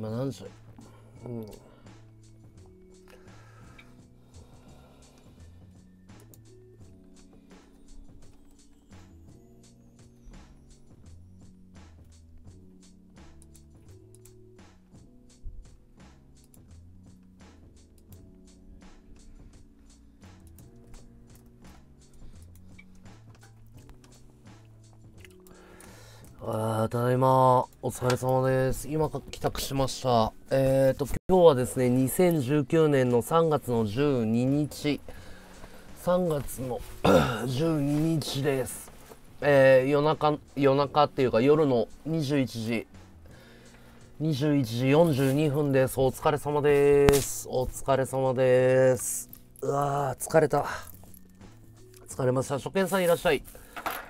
今何歳うん疲れ様です。今、帰宅しました。えっ、ー、と、今日はですね、2019年の3月の12日、3月の12 日です。えー、夜中、夜中っていうか夜の21時、21時42分です。お疲れ様です。お疲れ様です。うわー、疲れた。疲れました。初見さんいらっしゃい。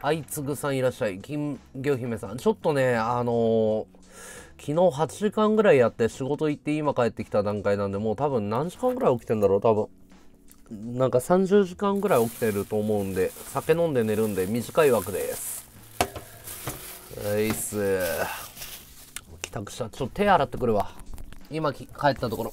相次ぐさんいらっしゃい。金魚姫さん。ちょっとね、あのー、昨日8時間ぐらいやって仕事行って今帰ってきた段階なんで、もう多分何時間ぐらい起きてんだろう、多分。なんか30時間ぐらい起きてると思うんで、酒飲んで寝るんで短い枠です。はいっす。帰宅した。ちょっと手洗ってくるわ。今帰ったところ。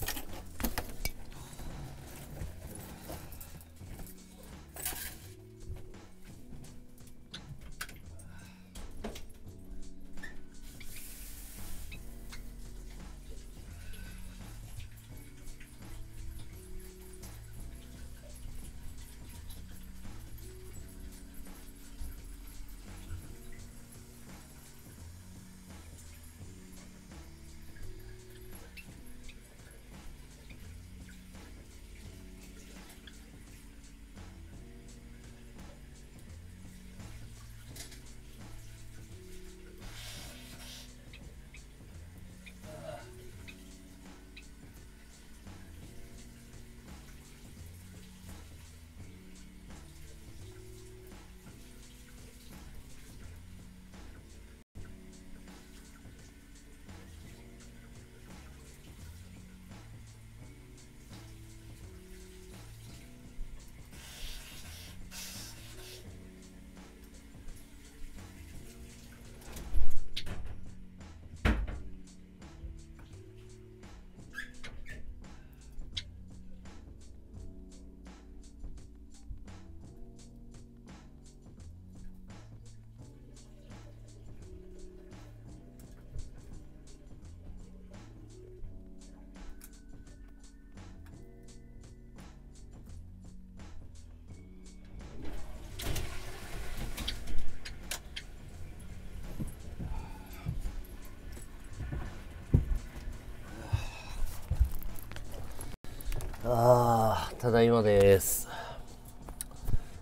ああ、ただいまです。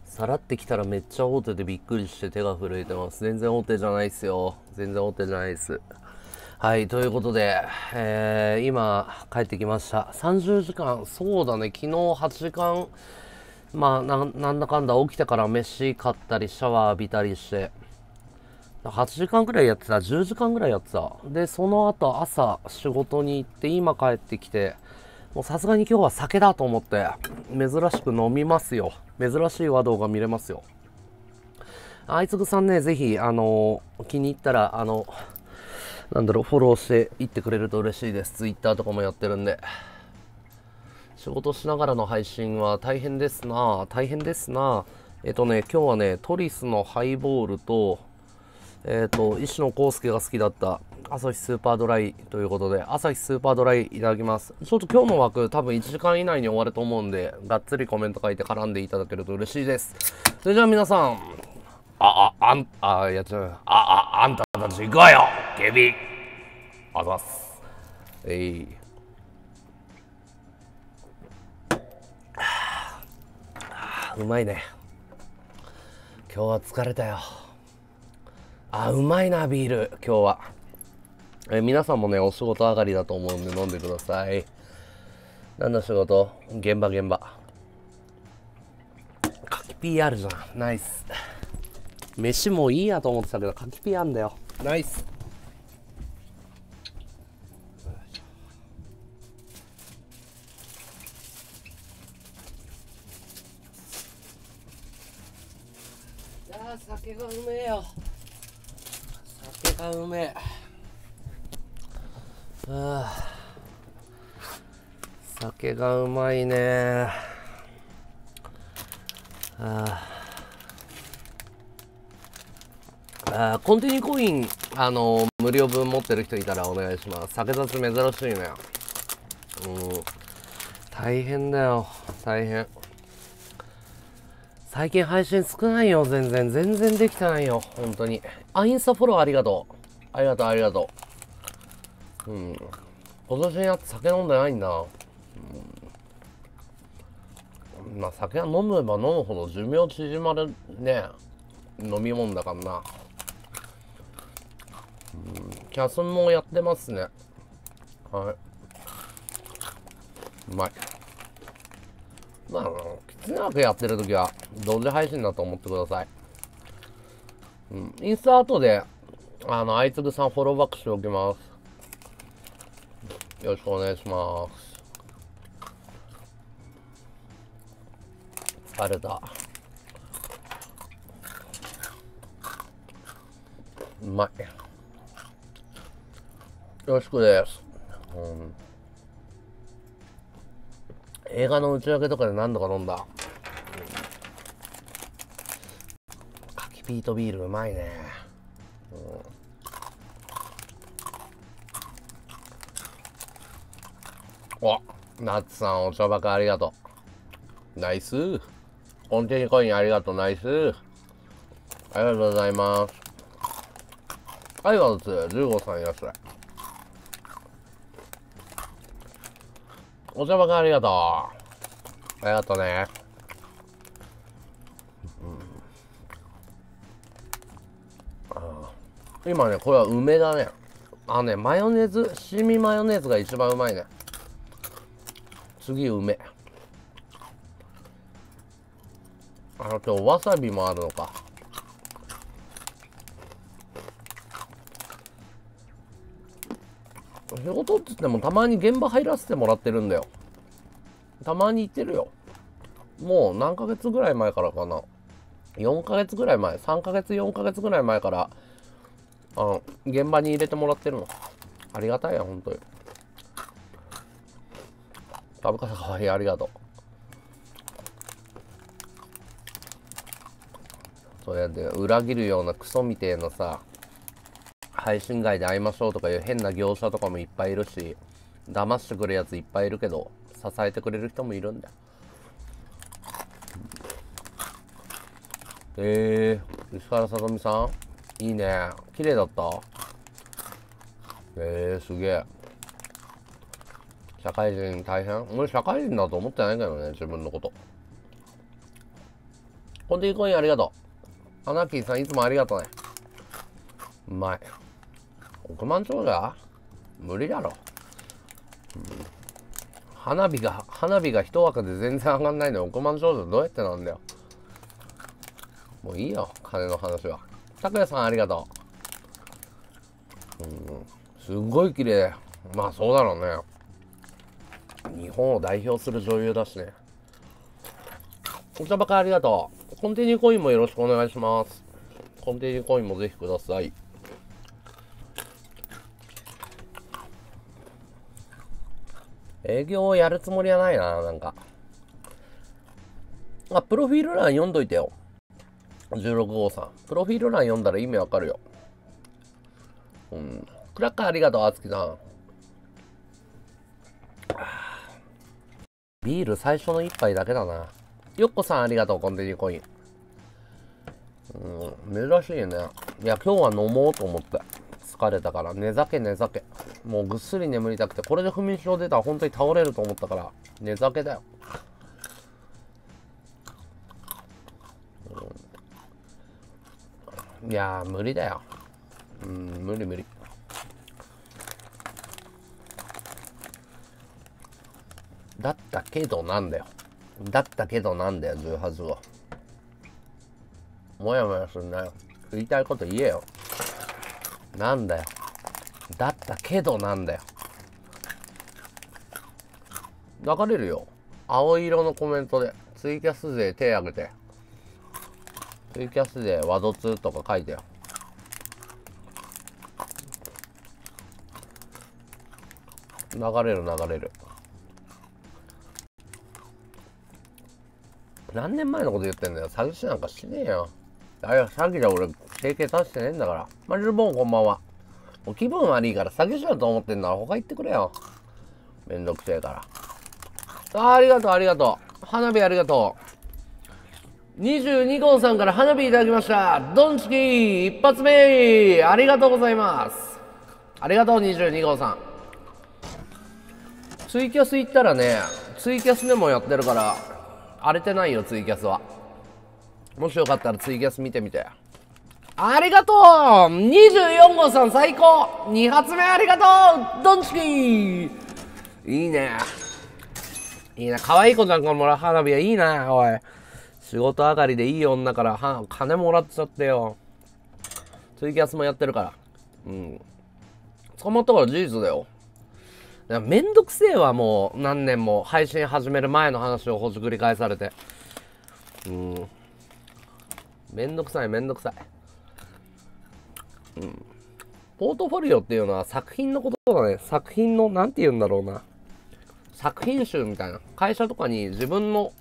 さらってきたらめっちゃ大手でびっくりして手が震えてます。全然大手じゃないっすよ。全然大手じゃないっす。はい、ということで、えー、今帰ってきました。30時間、そうだね、昨日8時間、まあな、なんだかんだ起きてから飯買ったり、シャワー浴びたりして、8時間くらいやってた、10時間ぐらいやってた。で、その後朝仕事に行って、今帰ってきて、もうさすがに今日は酒だと思って、珍しく飲みますよ。珍しい和道が見れますよ。あいつぐさんね、ぜひ、あのー、気に入ったら、あの、なんだろう、フォローしていってくれると嬉しいです。Twitter とかもやってるんで。仕事しながらの配信は大変ですな大変ですなえっとね、今日はね、トリスのハイボールと、えっと、石野康介が好きだった朝日スーパードライということで、朝日スーパードライいただきます。ちょっと今日の枠多分1時間以内に終わると思うんで、がっつりコメント書いて絡んでいただけると嬉しいです。それじゃあ皆さん、あ、あ、あん、あ、やっちゃう。あ、あ、あんたたち行くわよケビ。あざます。えい、ああ、うまいね。今日は疲れたよ。あ、うまいな、ビール、今日は。え皆さんもね、お仕事上がりだと思うんで飲んでください。何の仕事現場現場。カキピーあるじゃん。ナイス。飯もいいやと思ってたけど、カキピーあんだよ。ナイス。あ酒がうめえよ酒がうめえあ酒がうまいねああコンティニーコインあの無料分持ってる人いたらお願いします酒雑珍しいねうん大変だよ大変最近配信少ないよ全然全然できてないよ本当にあインスタフォローありがとうありがとうありがとううん今年になって酒飲んでないんだ、うん、まあ酒は飲めば飲むほど寿命縮まるね飲み物だからな、うん、キャスンもやってますねはいうまいまあきつねくやってる時は同時配信だと思ってください、うん、インスタ後であのあいつぐさんフォローバックしておきますよろしくお願いしますあれだうまいよろしくです、うん、映画の打ち上げとかで何度か飲んだ、カキピートビールうまいね、うんお、ナッツさんお茶ばかありがとう。ナイスコンテニコインありがとう、ナイスありがとうございます。ありがとう、15さんいらっしゃい。お茶ばかありがとう。ありがとうね。今ね、これは梅だね。あのね、マヨネーズ、シミマヨネーズが一番うまいね。次梅あの今日わさびもあるのか仕事っつってもたまに現場入らせてもらってるんだよたまに行ってるよもう何ヶ月ぐらい前からかな4ヶ月ぐらい前3ヶ月4ヶ月ぐらい前からあの現場に入れてもらってるのありがたいや本当に田中さん、はい、ありがとう。そうやって裏切るようなクソみてえのさ、配信外で会いましょうとかいう変な業者とかもいっぱいいるし、騙してくるやついっぱいいるけど、支えてくれる人もいるんだよ。えー、石原さとみさんいいね。綺麗だったえー、すげえ。社会人大変俺社会人だと思ってないけどね自分のことコンティコインありがとうアナキーさんいつもありがとうねうまい億万長者無理だろ、うん、花火が花火が一枠で全然上がんないのに億万長者どうやってなんだよもういいよ金の話は拓哉さんありがとううんすっごい綺麗まあそうだろうね日本を代表する女優だしね。お茶ばかありがとう。コンティニューコインもよろしくお願いします。コンティニューコインもぜひください。営業をやるつもりはないな、なんか。あ、プロフィール欄読んどいてよ。16号さん。プロフィール欄読んだら意味わかるよ。うん。クラッカーありがとう、あつきさん。ビール最初の一杯だけだな。よっこさんありがとう、コンテニコイン。うん、珍しいね。いや、今日は飲もうと思って。疲れたから、寝酒寝酒。もうぐっすり眠りたくて、これで不眠症出たら本当に倒れると思ったから、寝酒だよ。いや無理だよ。うん、無理無理。だったけどなんだよ。だったけどなんだよ、18は。もやもやすんなよ。言いたいこと言えよ。なんだよ。だったけどなんだよ。流れるよ。青色のコメントで。ツイキャス勢手挙げて。ツイキャス勢ワド2とか書いてよ。流れる流れる。何年前のこと言ってんだよ。詐欺師なんかしねえよ。あれは詐欺ゃ俺、整形させてねえんだから。まジルボン、こんばんは。もう気分悪いから詐欺師だと思ってんなら他行ってくれよ。めんどくせえから。ああ、ありがとう、ありがとう。花火ありがとう。22号さんから花火いただきました。ドンチキ一発目ありがとうございます。ありがとう、22号さん。ツイキャス行ったらね、ツイキャスでもやってるから、荒れてないよ、ツイキャスは。もしよかったらツイキャス見てみて。ありがとう !24 号さん最高 !2 発目ありがとうドンチキーいいね。いいな。可愛い子ちゃんかもらう花火はいいな、おい。仕事上がりでいい女からは金もらっちゃってよ。ツイキャスもやってるから。うん。捕まったから事実だよ。めんどくせえわ、もう。何年も配信始める前の話をほじくり返されて。うん。めんどくさい、めんどくさい。うん。ポートフォリオっていうのは作品のことだね。作品の、なんて言うんだろうな。作品集みたいな。会社とかに自分の、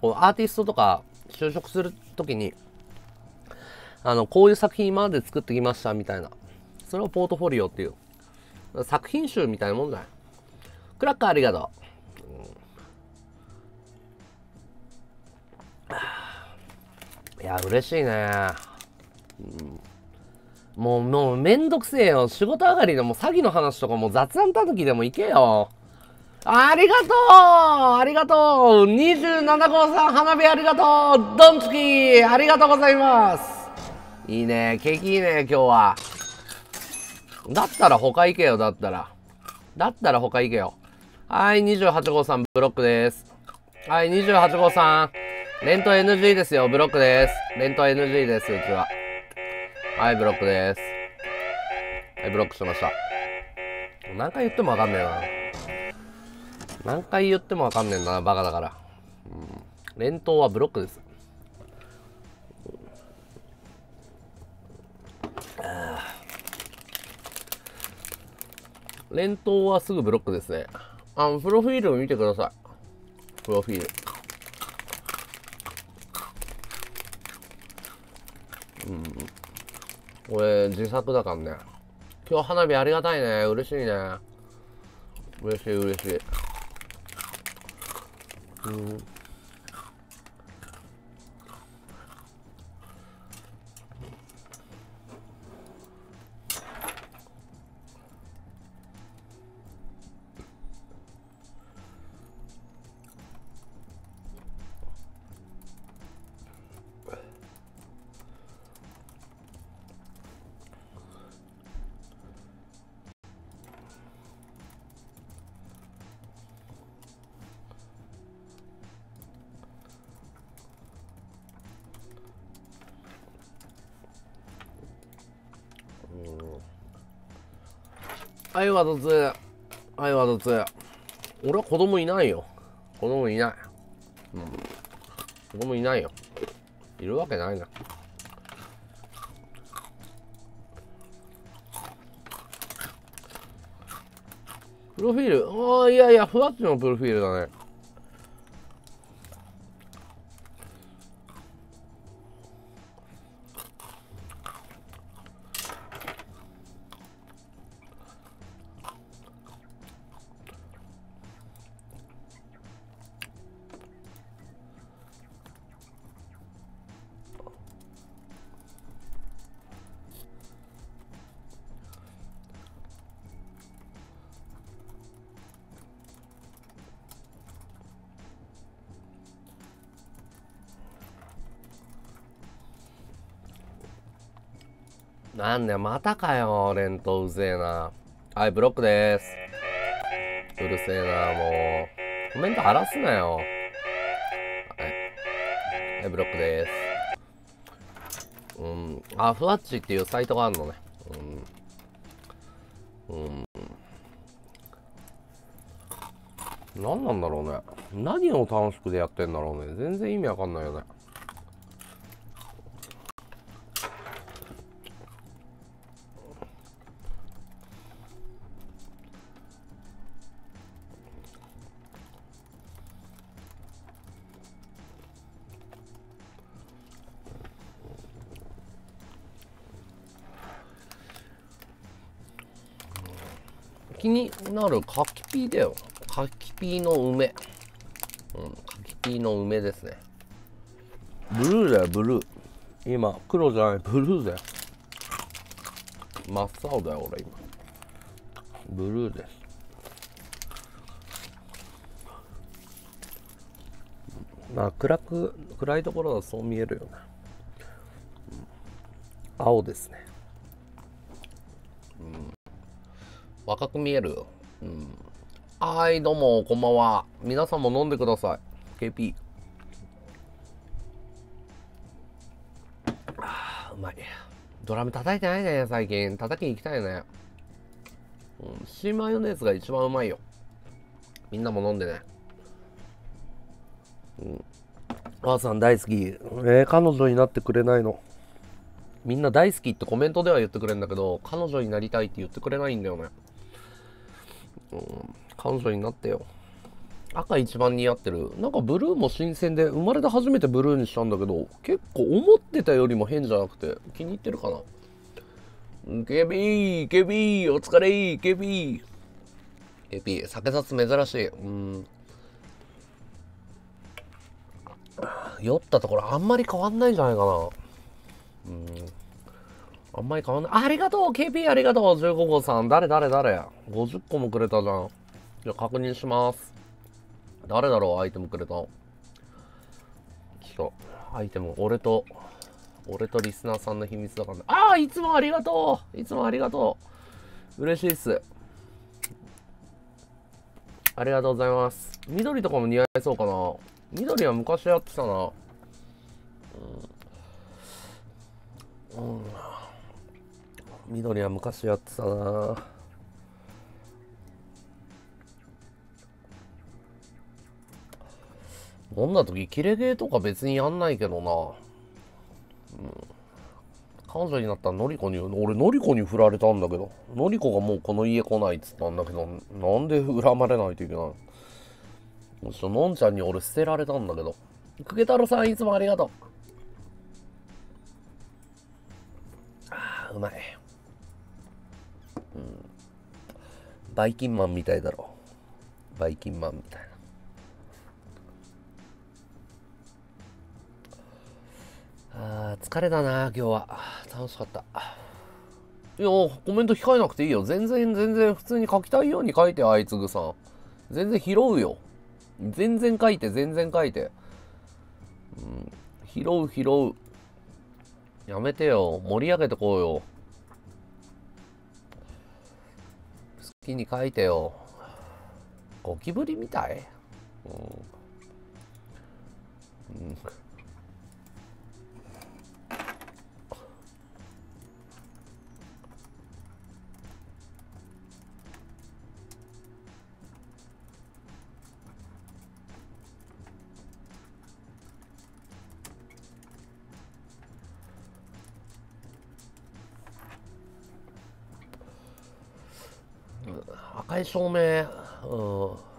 こう、アーティストとか就職するときに、あの、こういう作品今まで作ってきましたみたいな。それをポートフォリオっていう。作品集みたいなもんだよ。クラッカーありがとう。うん、いや、嬉しいね。うんもう、もうめんどくせえよ。仕事上がりでも詐欺の話とかも雑談たぬきでも行けよ。ありがとうありがとう !27 号さん花火ありがとうドンつきありがとうございますいいね、景気いいね、今日は。だったら他行けよ、だったら。だったら他行けよ。はい、28号さん、ブロックです。はい、28号さん。レント NG ですよ、ブロックです。レント NG です、うちは。はい、ブロックです。はい、ブロックしました。何回言ってもわかんねえな。何回言ってもわかんねえんだな、バカだから。うん。連投はブロックです。あ連投はすぐブロックですね。あの、プロフィールを見てください。プロフィール。うん。これ、自作だからね。今日花火ありがたいね。嬉しいね。嬉しい、嬉しい。うん。はいワトツーはいワトツー俺は子供いないよ子供いないうん子供いないよいるわけないなプロフィールああいやいやふわっちのプロフィールだねんまたかよ。連投うぜえな。はい、ブロックです。うるせえな、もう。コメント荒らすなよ。はい。はい、ブロックです。うん。あ、ふわっちっていうサイトがあるのね。うん。うん。何なんだろうね。何を楽しくでやってんだろうね。全然意味わかんないよね。になる柿ピーだよ。柿ピーの梅。うん、柿ピーの梅ですね。ブルーだよ、ブルー。今、黒じゃない、ブルーだよ。真っ青だよ、俺今。ブルーです。まあ、暗く、暗いところはそう見えるよね。青ですね。若く見える。うん。はい、どうも、こんばんは。皆さんも飲んでください。KP。ああ、うまい。ドラム叩いてないね、最近。叩きに行きたいね。うん、新ーマヨネーズが一番うまいよ。みんなも飲んでね。うん。母さん大好き。えー、彼女になってくれないの。みんな大好きってコメントでは言ってくれるんだけど、彼女になりたいって言ってくれないんだよね。うん、彼女になってよ。赤一番似合ってる。なんかブルーも新鮮で、生まれて初めてブルーにしたんだけど、結構思ってたよりも変じゃなくて、気に入ってるかな。ケビー、ケビー、お疲れケビー。ケビー、酒雑珍しい。うん。酔ったところあんまり変わんないんじゃないかな。うん。あんまり変わんない。ありがとう !KP ありがとう !15 号さん。誰誰誰 ?50 個もくれたじゃん。じゃ確認します。誰だろうアイテムくれた。ちょっと、アイテム、俺と、俺とリスナーさんの秘密だからね。ああいつもありがとういつもありがとう嬉しいっす。ありがとうございます。緑とかも似合いそうかな。緑は昔やってたな。うん。うん緑は昔やってたな飲んだ時キレゲーとか別にやんないけどな、うん、彼女になったらのりこに俺のりこに振られたんだけどのりこがもうこの家来ないっつったんだけどなんで恨まれないといけないのちょのんちゃんに俺捨てられたんだけど久下太郎さんいつもありがとうああうまいバイキンマンみたいだろバイキンマンみたいなあ疲れたな今日は楽しかったいやコメント控えなくていいよ全然全然普通に書きたいように書いてあいつぐさん全然拾うよ全然書いて全然書いて、うん、拾う拾うやめてよ盛り上げてこうよ木に書いてよゴキブリみたい、うん、うんい照明、うん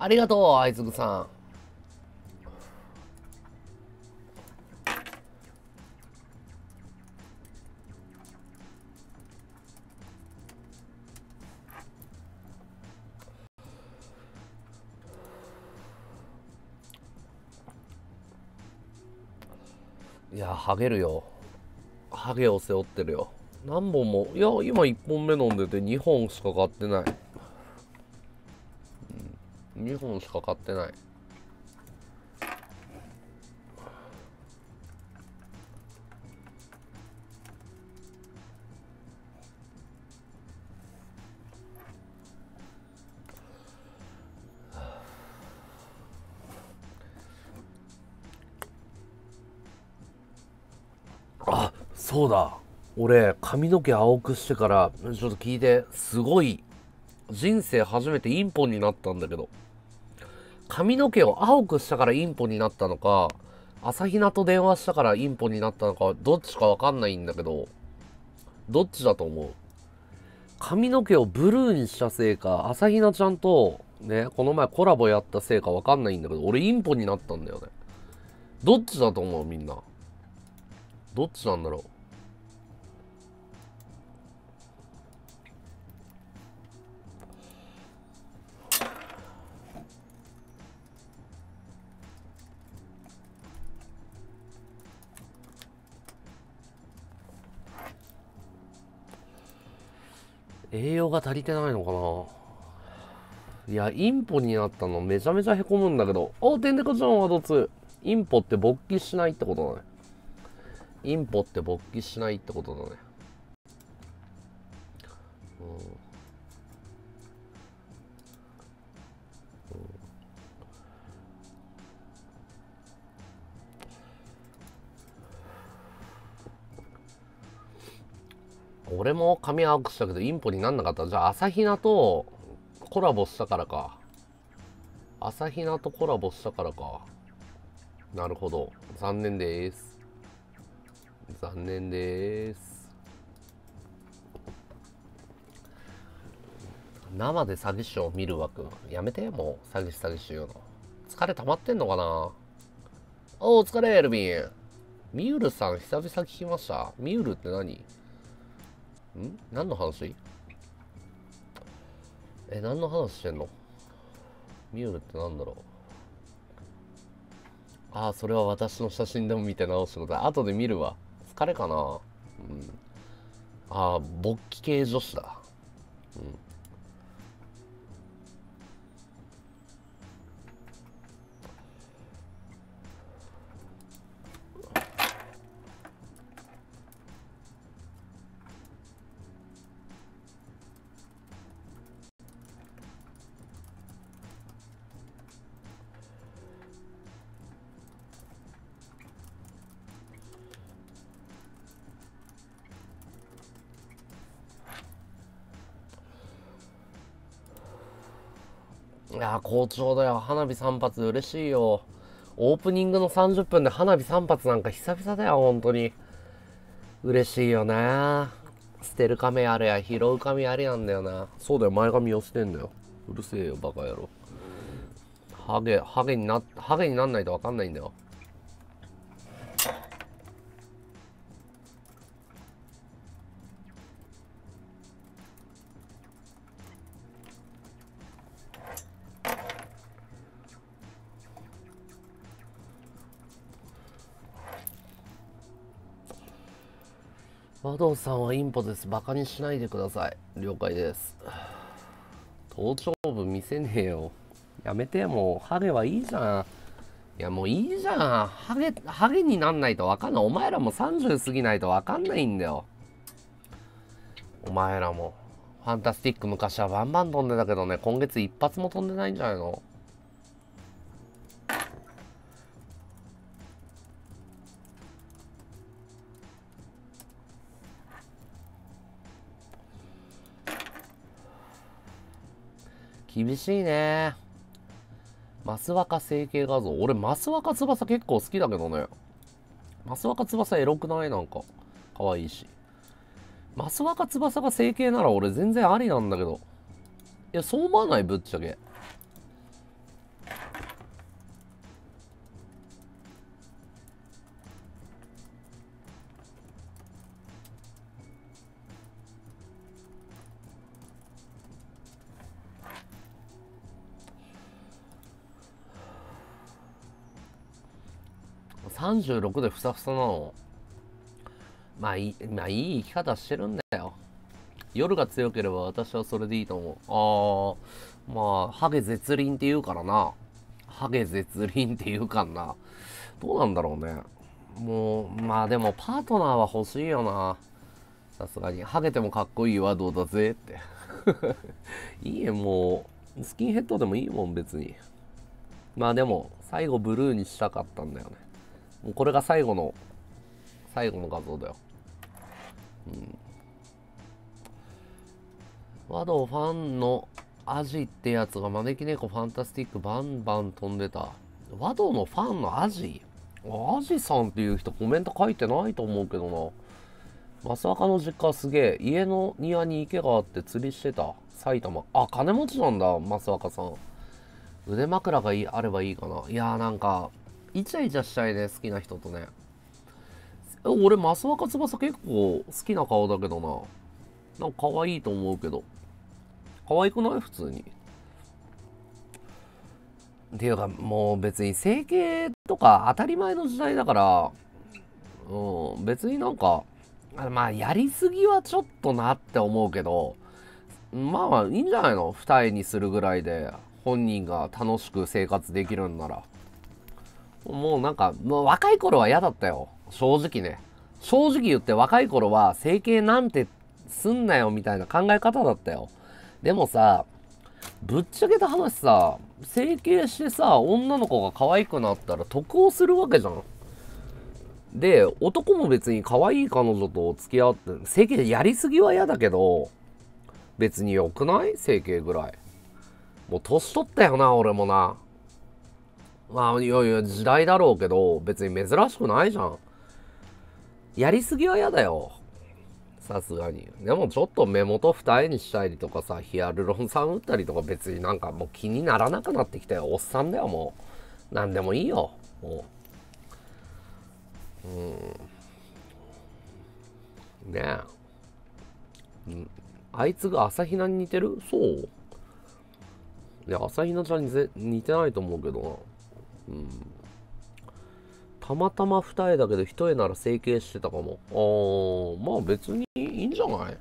ありがとう、相次ぐさん。ハゲるよ。ハゲを背負ってるよ。何本も、いや、今1本目飲んでて2本しか買ってない。2本しか買ってない。俺、髪の毛青くしてから、ちょっと聞いて、すごい、人生初めてインポになったんだけど、髪の毛を青くしたからインポになったのか、朝比奈と電話したからインポになったのか、どっちかわかんないんだけど、どっちだと思う髪の毛をブルーにしたせいか、朝比奈ちゃんと、ね、この前コラボやったせいかわかんないんだけど、俺インポになったんだよね。どっちだと思うみんな。どっちなんだろう栄養が足りてないのかないや、インポになったのめちゃめちゃへこむんだけど。おてんでこちゃんはどつ。インポって勃起しないってことだね。インポって勃起しないってことだね。俺も髪青くしたけどインポになんなかった。じゃあ、朝比奈とコラボしたからか。朝比奈とコラボしたからか。なるほど。残念です。残念です。生で詐欺師を見る枠。やめて、もう。詐欺師詐欺師言うの。疲れ溜まってんのかなおお、疲れ、エルビン。ミールさん、久々聞きました。ミールって何ん何の話え、何の話してんのミュールって何だろうああ、それは私の写真でも見て直してください。後で見るわ。疲れかなうん。ああ、勃起系女子だ。うん。好調だよ。花火3発嬉しいよ。オープニングの30分で花火3発なんか久々だよ、本当に。嬉しいよね。捨てる亀あれや、拾う亀あれなんだよな。そうだよ、前髪寄せてんだよ。うるせえよ、バカ野郎。ハゲ、ハゲにな、ハゲになんないとわかんないんだよ。藤さんはインポですバカにしないでください了解です頭頂部見せねえよやめてもうハゲはいいじゃんいやもういいじゃんハゲハゲになんないとわかんないお前らも30過ぎないとわかんないんだよお前らもファンタスティック昔はバンバン飛んでたけどね今月一発も飛んでないんじゃないの厳しいね。マスワカ成形画像。俺、マスワカ翼結構好きだけどね。マスワカ翼エロくないなんか。可愛いし。マスワカ翼が整形なら俺全然ありなんだけど。いや、そう思わないぶっちゃけ。36でふさふさなのまあいい、まあいい生き方してるんだよ。夜が強ければ私はそれでいいと思う。ああ、まあ、ハゲ絶倫って言うからな。ハゲ絶倫って言うかな。どうなんだろうね。もう、まあでもパートナーは欲しいよな。さすがに。ハゲてもかっこいいはどうだぜって。いいえ、もう。スキンヘッドでもいいもん、別に。まあでも、最後ブルーにしたかったんだよね。もうこれが最後の最後の画像だようんワドファンのアジってやつが招き猫ファンタスティックバンバン飛んでた。ワドのファンのアジアジさんっていう人コメント書いてないと思うけどな。まさかの実家すげえ。家の庭に池があって釣りしてた。埼玉。あ、金持ちなんだ、まさかさん。腕枕がいいあればいいかな。いやーなんか、イチャイチャしたいね、好きな人とね。俺、増若翼結構好きな顔だけどな。なんか可愛いと思うけど。可愛くない普通に。っていうか、もう別に整形とか当たり前の時代だから、うん、別になんか、まあ、やりすぎはちょっとなって思うけど、まあまあ、いいんじゃないの二重にするぐらいで、本人が楽しく生活できるんなら。もうなんか、もう若い頃は嫌だったよ。正直ね。正直言って若い頃は整形なんてすんなよみたいな考え方だったよ。でもさ、ぶっちゃけた話さ、整形してさ、女の子が可愛くなったら得をするわけじゃん。で、男も別に可愛い彼女と付き合って、整形やりすぎは嫌だけど、別に良くない整形ぐらい。もう年取ったよな、俺もな。まあ、いやいや、時代だろうけど、別に珍しくないじゃん。やりすぎは嫌だよ。さすがに。でもちょっと目元二重にしたりとかさ、ヒアルロン酸打ったりとか別になんかもう気にならなくなってきたよ。おっさんだよ、もう。なんでもいいよ、もう。うん。ねえ。うん。あいつが朝比奈に似てるそう。いや、朝比奈ちゃんに似てないと思うけどな。たまたま二重だけど一重なら整形してたかもああまあ別にいいんじゃない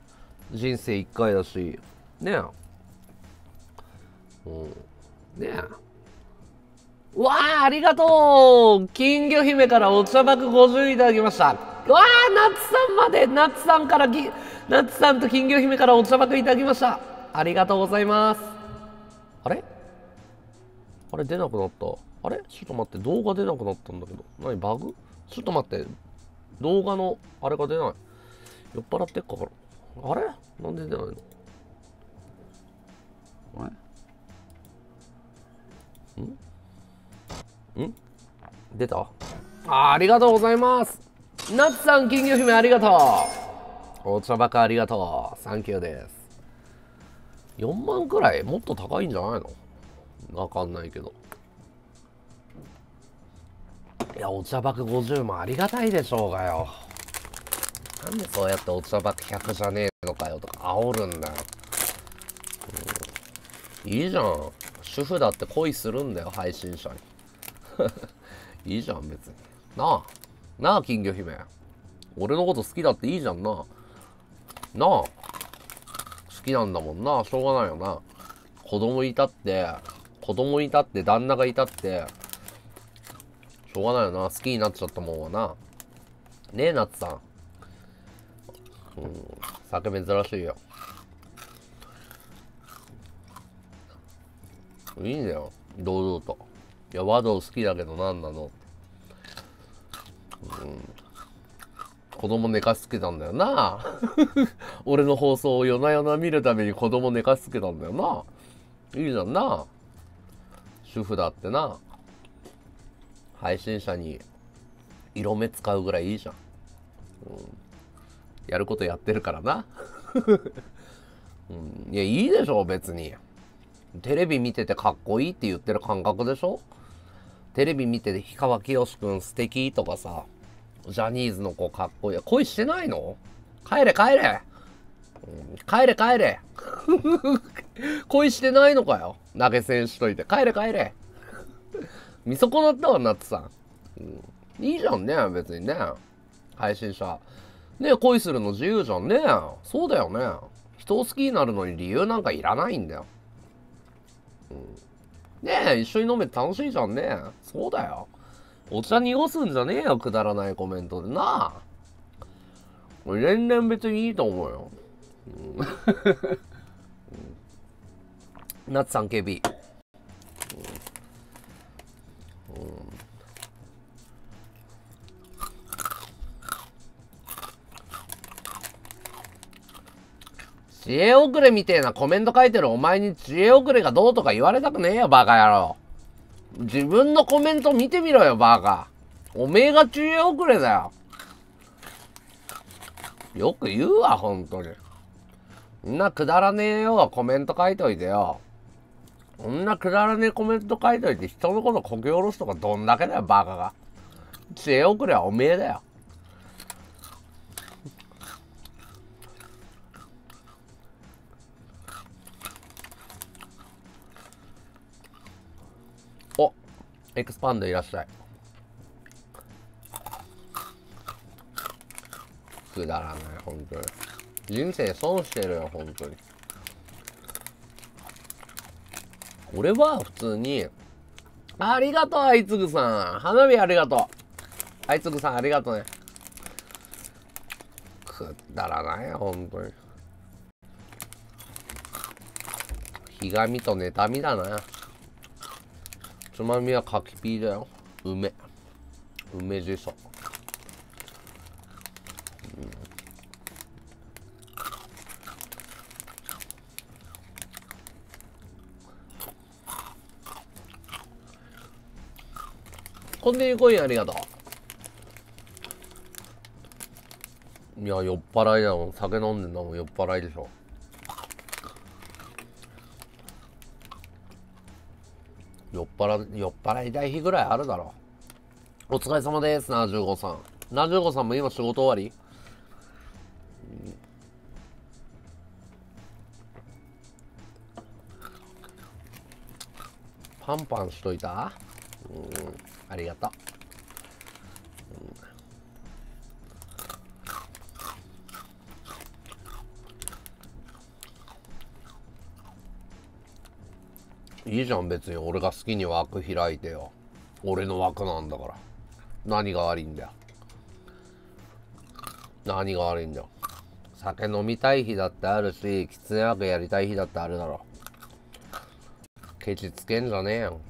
人生一回だしねえうんねえわあありがとう金魚姫からお茶爆50いただきましたわあ夏さんまで夏さんから夏さんと金魚姫からお茶爆いただきましたありがとうございますあれあれ出なくなったあれちょっと待って、動画出なくなったんだけど。何バグちょっと待って、動画のあれが出ない。酔っ払ってっかから。あれなんで出ないのあれんん出たあありがとうございますなつさん、金魚姫ありがとうお茶バカ、ありがとうサンキューです。4万くらいもっと高いんじゃないのわかんないけど。いやお茶爆50もありがたいでしょうがよなんでそうやってお茶爆100じゃねえのかよとか煽るんだよ、うん、いいじゃん主婦だって恋するんだよ配信者に いいじゃん別になあなあ金魚姫俺のこと好きだっていいじゃんななあ好きなんだもんなしょうがないよな子供いたって子供いたって旦那がいたってょうがないよな。好きになっちゃったもんはな。ねえ、なつさん。うん、酒珍しいよ。いいんだよ。堂々と。いや、和道好きだけど何なの。うん。子供寝かしつけたんだよな。俺の放送を夜な夜な見るために子供寝かしつけたんだよな。いいじゃんな。主婦だってな。配信者に色目使うぐらいいいじゃん、うん、やることやってるからな、うん、いやいいでしょ別にテレビ見ててかっこいいって言ってる感覚でしょテレビ見てて氷川きよしくん素敵とかさジャニーズの子かっこいい恋してないの帰れ帰れ、うん、帰れ帰れ 恋してないのかよ投げ銭しといて帰れ帰れ見損なったわ、ナッツさん。うん、いいじゃんね、別にね。配信者。ね恋するの自由じゃんね。そうだよね。人を好きになるのに理由なんかいらないんだよ。うん、ねえ、一緒に飲めて楽しいじゃんね。そうだよ。お茶濁すんじゃねえよ、くだらないコメントでな。全然別にいいと思うよ。うん、ナッツさん、KB。知恵遅れみてえなコメント書いてるお前に知恵遅れがどうとか言われたくねえよ、バカ野郎。自分のコメント見てみろよ、バカ。おめえが知恵遅れだよ。よく言うわ、ほんとに。んなくだらねえよはコメント書いといてよ。こんなくだらねえコメント書いといて人のことこけおろすとかどんだけだよ、バカが。知恵遅れはおめえだよ。エクスパンドいらっしゃい。くだらない、本当に。人生損してるよ、本当に。俺は普通に、ありがとう、あいつぐさん。花火ありがとう。あいつぐさん、ありがとうね。くだらない本当に。ひがみと妬みだな。つまみは柿ピーだよ梅梅じそ、コンディコインありがとういや酔っ払いだもん酒飲んでんだもん酔っ払いでしょ酔っ払、酔っ払いたい日ぐらいあるだろう。お疲れ様です、75さん。75さんも今仕事終わりパンパンしといたうん、ありがとう。いいじゃん別に俺が好きに枠開いてよ俺の枠なんだから何が悪いんだよ何が悪いんだよ酒飲みたい日だってあるし喫煙枠やりたい日だってあるだろケチつけんじゃねえよ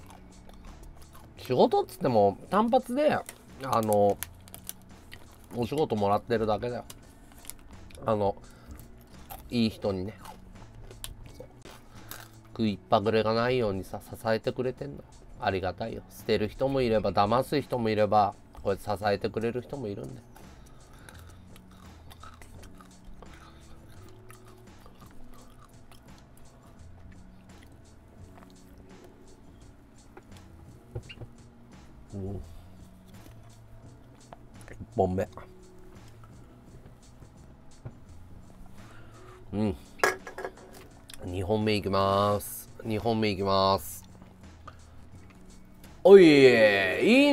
仕事っつっても単発であのお仕事もらってるだけだよあのいい人にね食いっぱぐれがないようにさ、支えてくれてんの。ありがたいよ。捨てる人もいれば、騙す人もいれば、こうやって支えてくれる人もいるんだよ。うん、うん2本目いきます。2本目いきます。おい、いい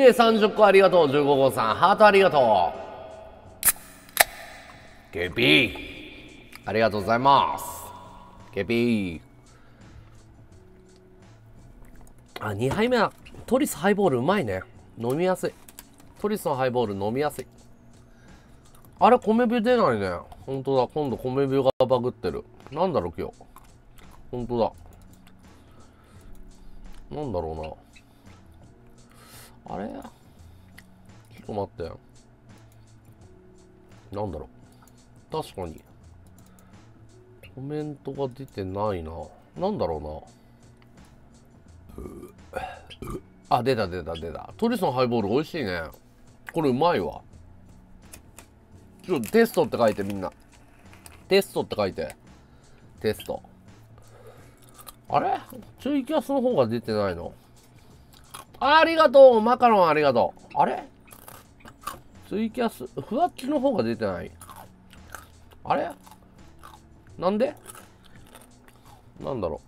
ね、30個ありがとう、15号さん。ハートありがとう。ケピー。ありがとうございます。ケピー。あ、2杯目は、トリスハイボールうまいね。飲みやすい。トリスのハイボール飲みやすい。あれ、米ビュ出ないね。ほんとだ、今度米ビュがバグってる。なんだろう、今日。本当だ。なんだろうな。あれちょっと待って。なんだろう。確かに。コメントが出てないな。なんだろうな。あ、出た出た出た。トリソンハイボール美味しいね。これうまいわ。ちょっとテストって書いてみんな。テストって書いて。テスト。あれツイキャスの方が出てないのありがとうマカロンありがとうあれツイキャス、ふわっちの方が出てない。あれなんでなんだろ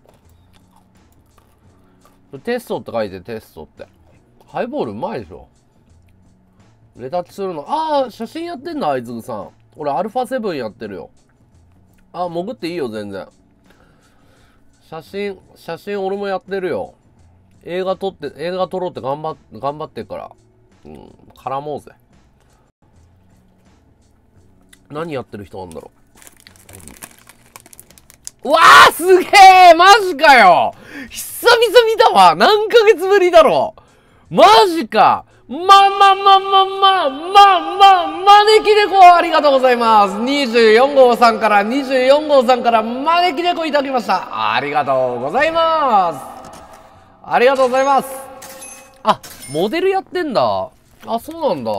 う。テストって書いてテストって。ハイボールうまいでしょ。レタッチするの。ああ、写真やってんだ、アイズぐさん。俺、アルファセブンやってるよ。ああ、潜っていいよ、全然。写真、写真俺もやってるよ。映画撮って、映画撮ろうって頑張頑張ってから。うん、絡もうぜ。何やってる人なんだろう。うわあすげえマジかよ久々見たわ何ヶ月ぶりだろマジかまあまあまあまあまあまあまあ招き猫ありがとうございます24号さんから24号さんから招き猫いただきましたありがとうございますありがとうございますあモデルやってんだあそうなんだ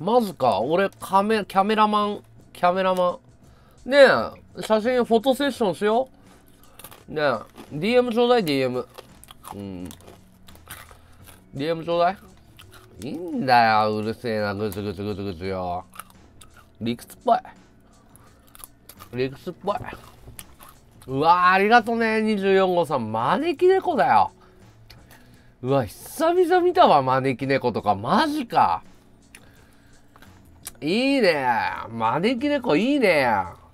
まずか俺カメキャメラマンキャメラマンねえ写真フォトセッションしようねえ DM ちょうだい DM うん DM ちょうだいいいんだよ、うるせえな、ぐつぐつぐつぐつよ。理屈っぽい。理屈っぽい。うわありがとね、24号さん。招き猫だよ。うわ、久々見たわ、招き猫とか。マジか。いいね。招き猫いいね。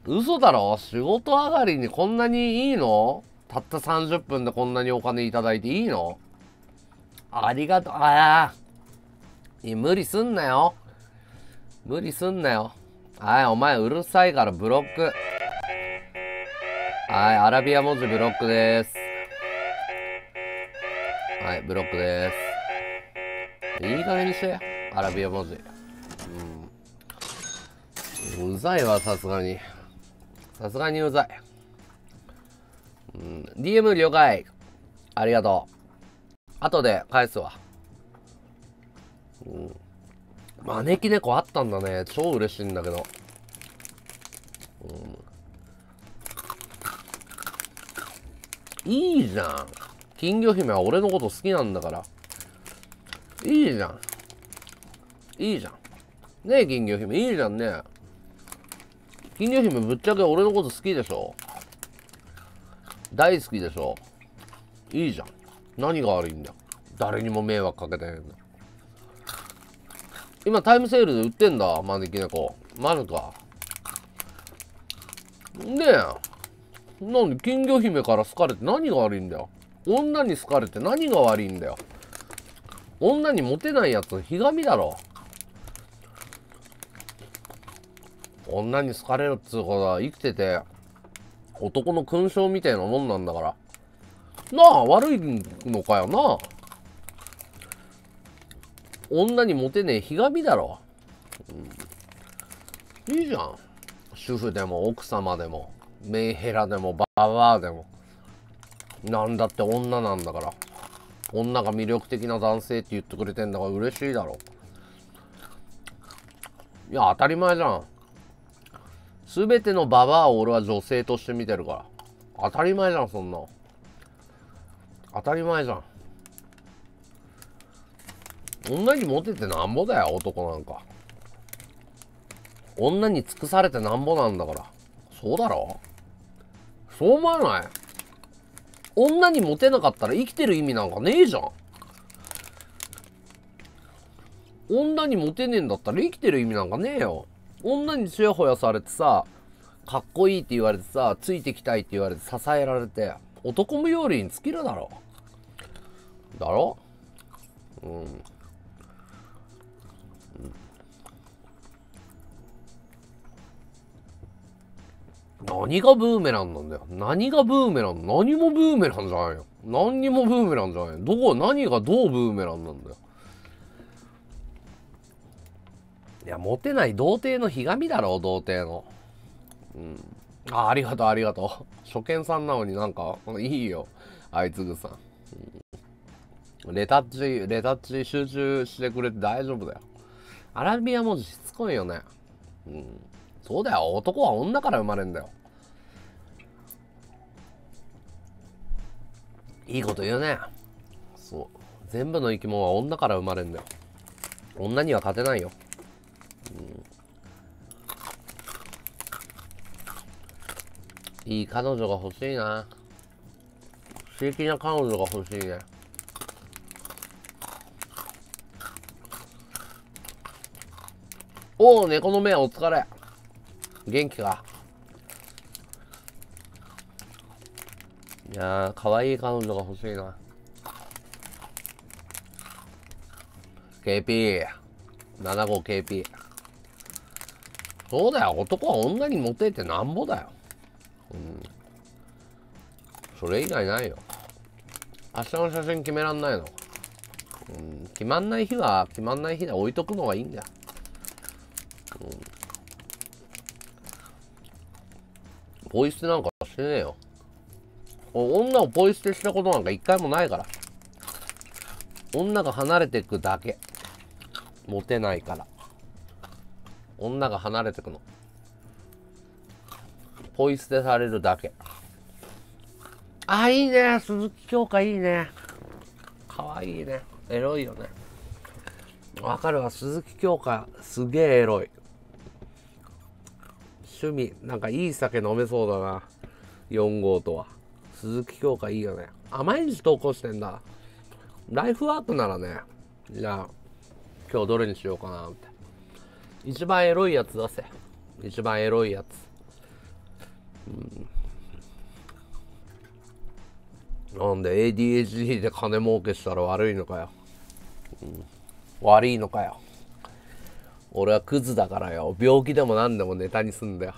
嘘だろ仕事上がりにこんなにいいのたった30分でこんなにお金いただいていいのありがとう。ああ。無理すんなよ。無理すんなよ。はい、お前うるさいからブロック。はい、アラビア文字ブロックです。はい、ブロックです。いい加減にして、アラビア文字。うん。うざいわ、さすがに。さすがにうざい。うん。DM 了解。ありがとう。後で返すわ。うん。招き猫あったんだね。超嬉しいんだけど。うん。いいじゃん。金魚姫は俺のこと好きなんだから。いいじゃん。いいじゃん。ねえ、金魚姫。いいじゃんね。金魚姫ぶっちゃけ俺のこと好きでしょ大好きでしょいいじゃん。何が悪いんだ誰にも迷惑かけてへんの。今タイムセールで売ってんだ、招き猫。マルか。ねえ。なんで金魚姫から好かれて何が悪いんだよ。女に好かれて何が悪いんだよ。女にモテないやつ、ひがみだろ。女に好かれるっつうことは生きてて、男の勲章みたいなもんなんだから。なあ、悪いのかよな。女にモテねえひがみだろ、うん、いいじゃん主婦でも奥様でもメンヘラでもババアでもなんだって女なんだから女が魅力的な男性って言ってくれてんだから嬉しいだろいや当たり前じゃん全てのババアを俺は女性として見てるから当たり前じゃんそんな当たり前じゃん女にモテてなんぼだよ、男なんか。女に尽くされてなんぼなんだから。そうだろそう思わない女にモテなかったら生きてる意味なんかねえじゃん。女にモテねえんだったら生きてる意味なんかねえよ。女にちやほやされてさ、かっこいいって言われてさ、ついてきたいって言われて支えられて、男無用理に尽きるだろ。だろうん。何がブーメランなんだよ。何がブーメラン何もブーメランじゃないよ。何にもブーメランじゃないよ。どこ、何がどうブーメランなんだよ。いや、モテない童貞のひがみだろう、童貞の。うん。あ、ありがとう、ありがとう。初見さんなのになんか、いいよ。あいつぐさん。うん、レタッチ、レタッチ集中してくれて大丈夫だよ。アラビア文字しつこいよね。うん。そうだよ男は女から生まれんだよいいこと言うねそう全部の生き物は女から生まれんだよ女には勝てないよ、うん、いい彼女が欲しいな素敵な彼女が欲しいねおお猫の目お疲れ元気かいやー可愛い彼女が欲しいな KP75KP そうだよ男は女にモテてなんぼだようんそれ以外ないよ明日の写真決めらんないのうん決まんない日は決まんない日で置いとくのがいいんだよポイ捨てなんかしてねえよ。女をポイ捨てしたことなんか一回もないから。女が離れてくだけ。モテないから。女が離れてくの。ポイ捨てされるだけ。あ、いいね。鈴木京香いいね。かわいいね。エロいよね。わかるわ。鈴木京香すげえエロい。趣味なんかいい酒飲めそうだな4号とは鈴木京香いいよねあ毎日投稿してんだライフワークならねじゃあ今日どれにしようかなって一番エロいやつ出せ一番エロいやつ、うん、なんで ADHD で金儲けしたら悪いのかよ、うん、悪いのかよ俺はクズだからよ。病気でも何でもネタにすんだよ。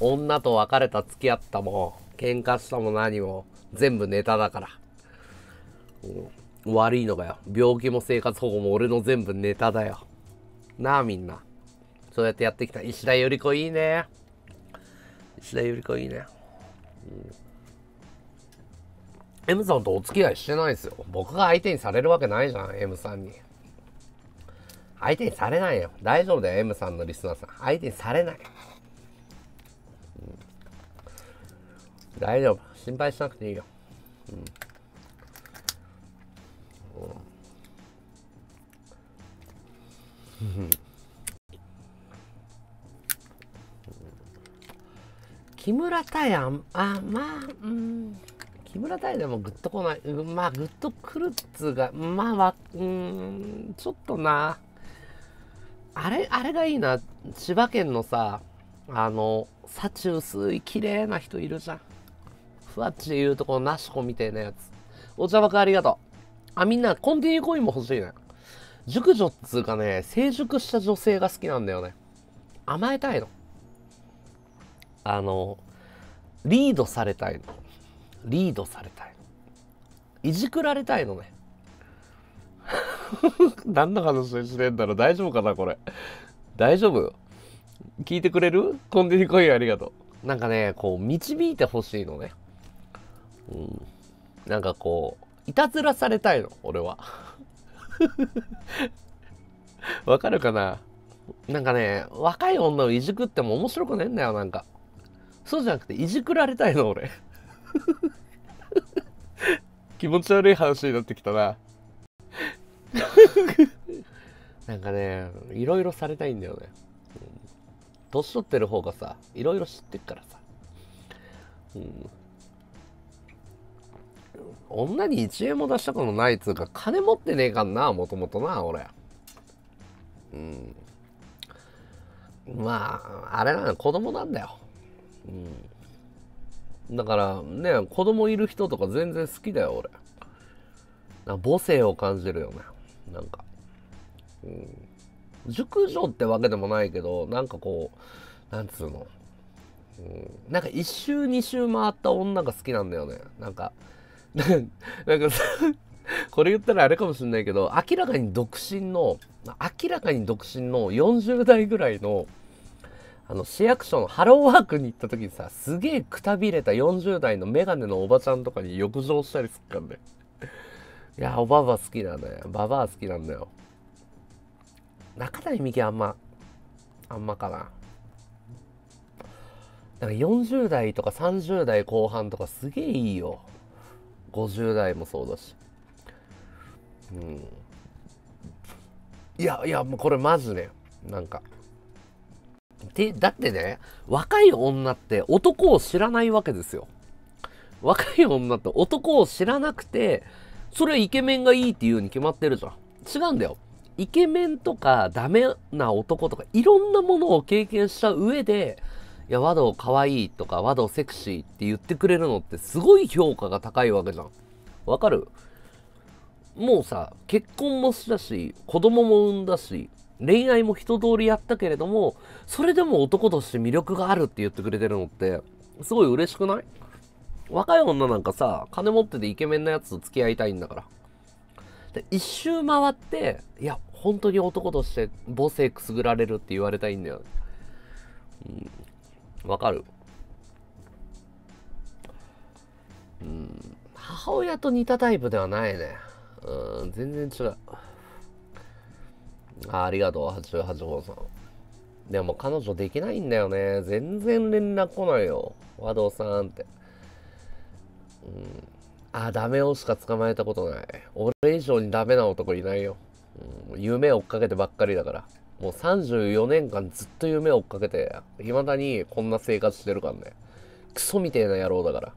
女と別れた、付き合ったも、喧嘩したも何も、全部ネタだから。うん、悪いのかよ。病気も生活保護も俺の全部ネタだよ。なあみんな。そうやってやってきた。石田ゆり子いいね。石田ゆり子いいね。うん、M さんとお付き合いしてないですよ。僕が相手にされるわけないじゃん、M さんに。相手にされないよ。大丈夫だよ、M さんのリスナーさん。相手にされない。うん、大丈夫。心配しなくていいよ。うんうん、木村対ああまあうん木村対でもグッと来ない、うん、まあグッとくるっつうがまあわうんちょっとなあれ、あれがいいな。千葉県のさ、あの、幸薄い綺麗な人いるじゃん。ふわっちで言うとこのナシコみたいなやつ。お茶箱ありがとう。あ、みんな、コンティニューコインも欲しいね。熟女っつうかね、成熟した女性が好きなんだよね。甘えたいの。あの、リードされたいの。リードされたいの。いじくられたいのね。何の話してんだろう大丈夫かなこれ。大丈夫聞いてくれるコンビニコインありがとう。なんかね、こう、導いてほしいのね。うん。なんかこう、いたずらされたいの、俺は。わかるかななんかね、若い女をいじくっても面白くねえんだよ、なんか。そうじゃなくて、いじくられたいの、俺。気持ち悪い話になってきたな。なんかねいろいろされたいんだよね年取ってる方がさいろいろ知ってっからさ、うん、女に1円も出したことないっつうか金持ってねえかんなもともとな俺うんまああれなの子供なんだようんだからね子供いる人とか全然好きだよ俺母性を感じるよねなんか、うん、熟女ってわけでもないけど、なんかこう、なんつうの、うん、なんか一周二周回った女が好きなんだよね。なんか、なんかさ、これ言ったらあれかもしんないけど、明らかに独身の、明らかに独身の40代ぐらいの、あの、市役所のハローワークに行った時にさ、すげえくたびれた40代のメガネのおばちゃんとかに浴場したりすっかんで。ね、いや、おばば好きなのよ。ばば好きなんだよ。中谷美紀あんま、あんまかな。なんか40代とか30代後半とかすげえいいよ。50代もそうだし。うん。いやいや、もうこれマジね。なんか。で、だってね、若い女って男を知らないわけですよ。若い女って男を知らなくて、それはイケメンがいいっていうに決まってるじゃん。違うんだよ。イケメンとかダメな男とかいろんなものを経験した上で、いや、和道可愛いとかワドセクシーって言ってくれるのってすごい評価が高いわけじゃん。わかるもうさ、結婚もしたし、子供も産んだし、恋愛も一通りやったけれども、それでも男として魅力があるって言ってくれてるのって、すごい嬉しくない若い女なんかさ、金持っててイケメンなやつと付き合いたいんだから。で一周回って、いや、本当に男として母性くすぐられるって言われたいんだよ。うん。わかる。うん。母親と似たタイプではないね。うん、全然違う。あありがとう、88号さん。でも彼女できないんだよね。全然連絡来ないよ。和道さんって。うん、あ、ダメ男しか捕まえたことない。俺以上にダメな男いないよ。うん、夢追っかけてばっかりだから。もう34年間ずっと夢追っかけて、未だにこんな生活してるからね。クソみてえな野郎だから。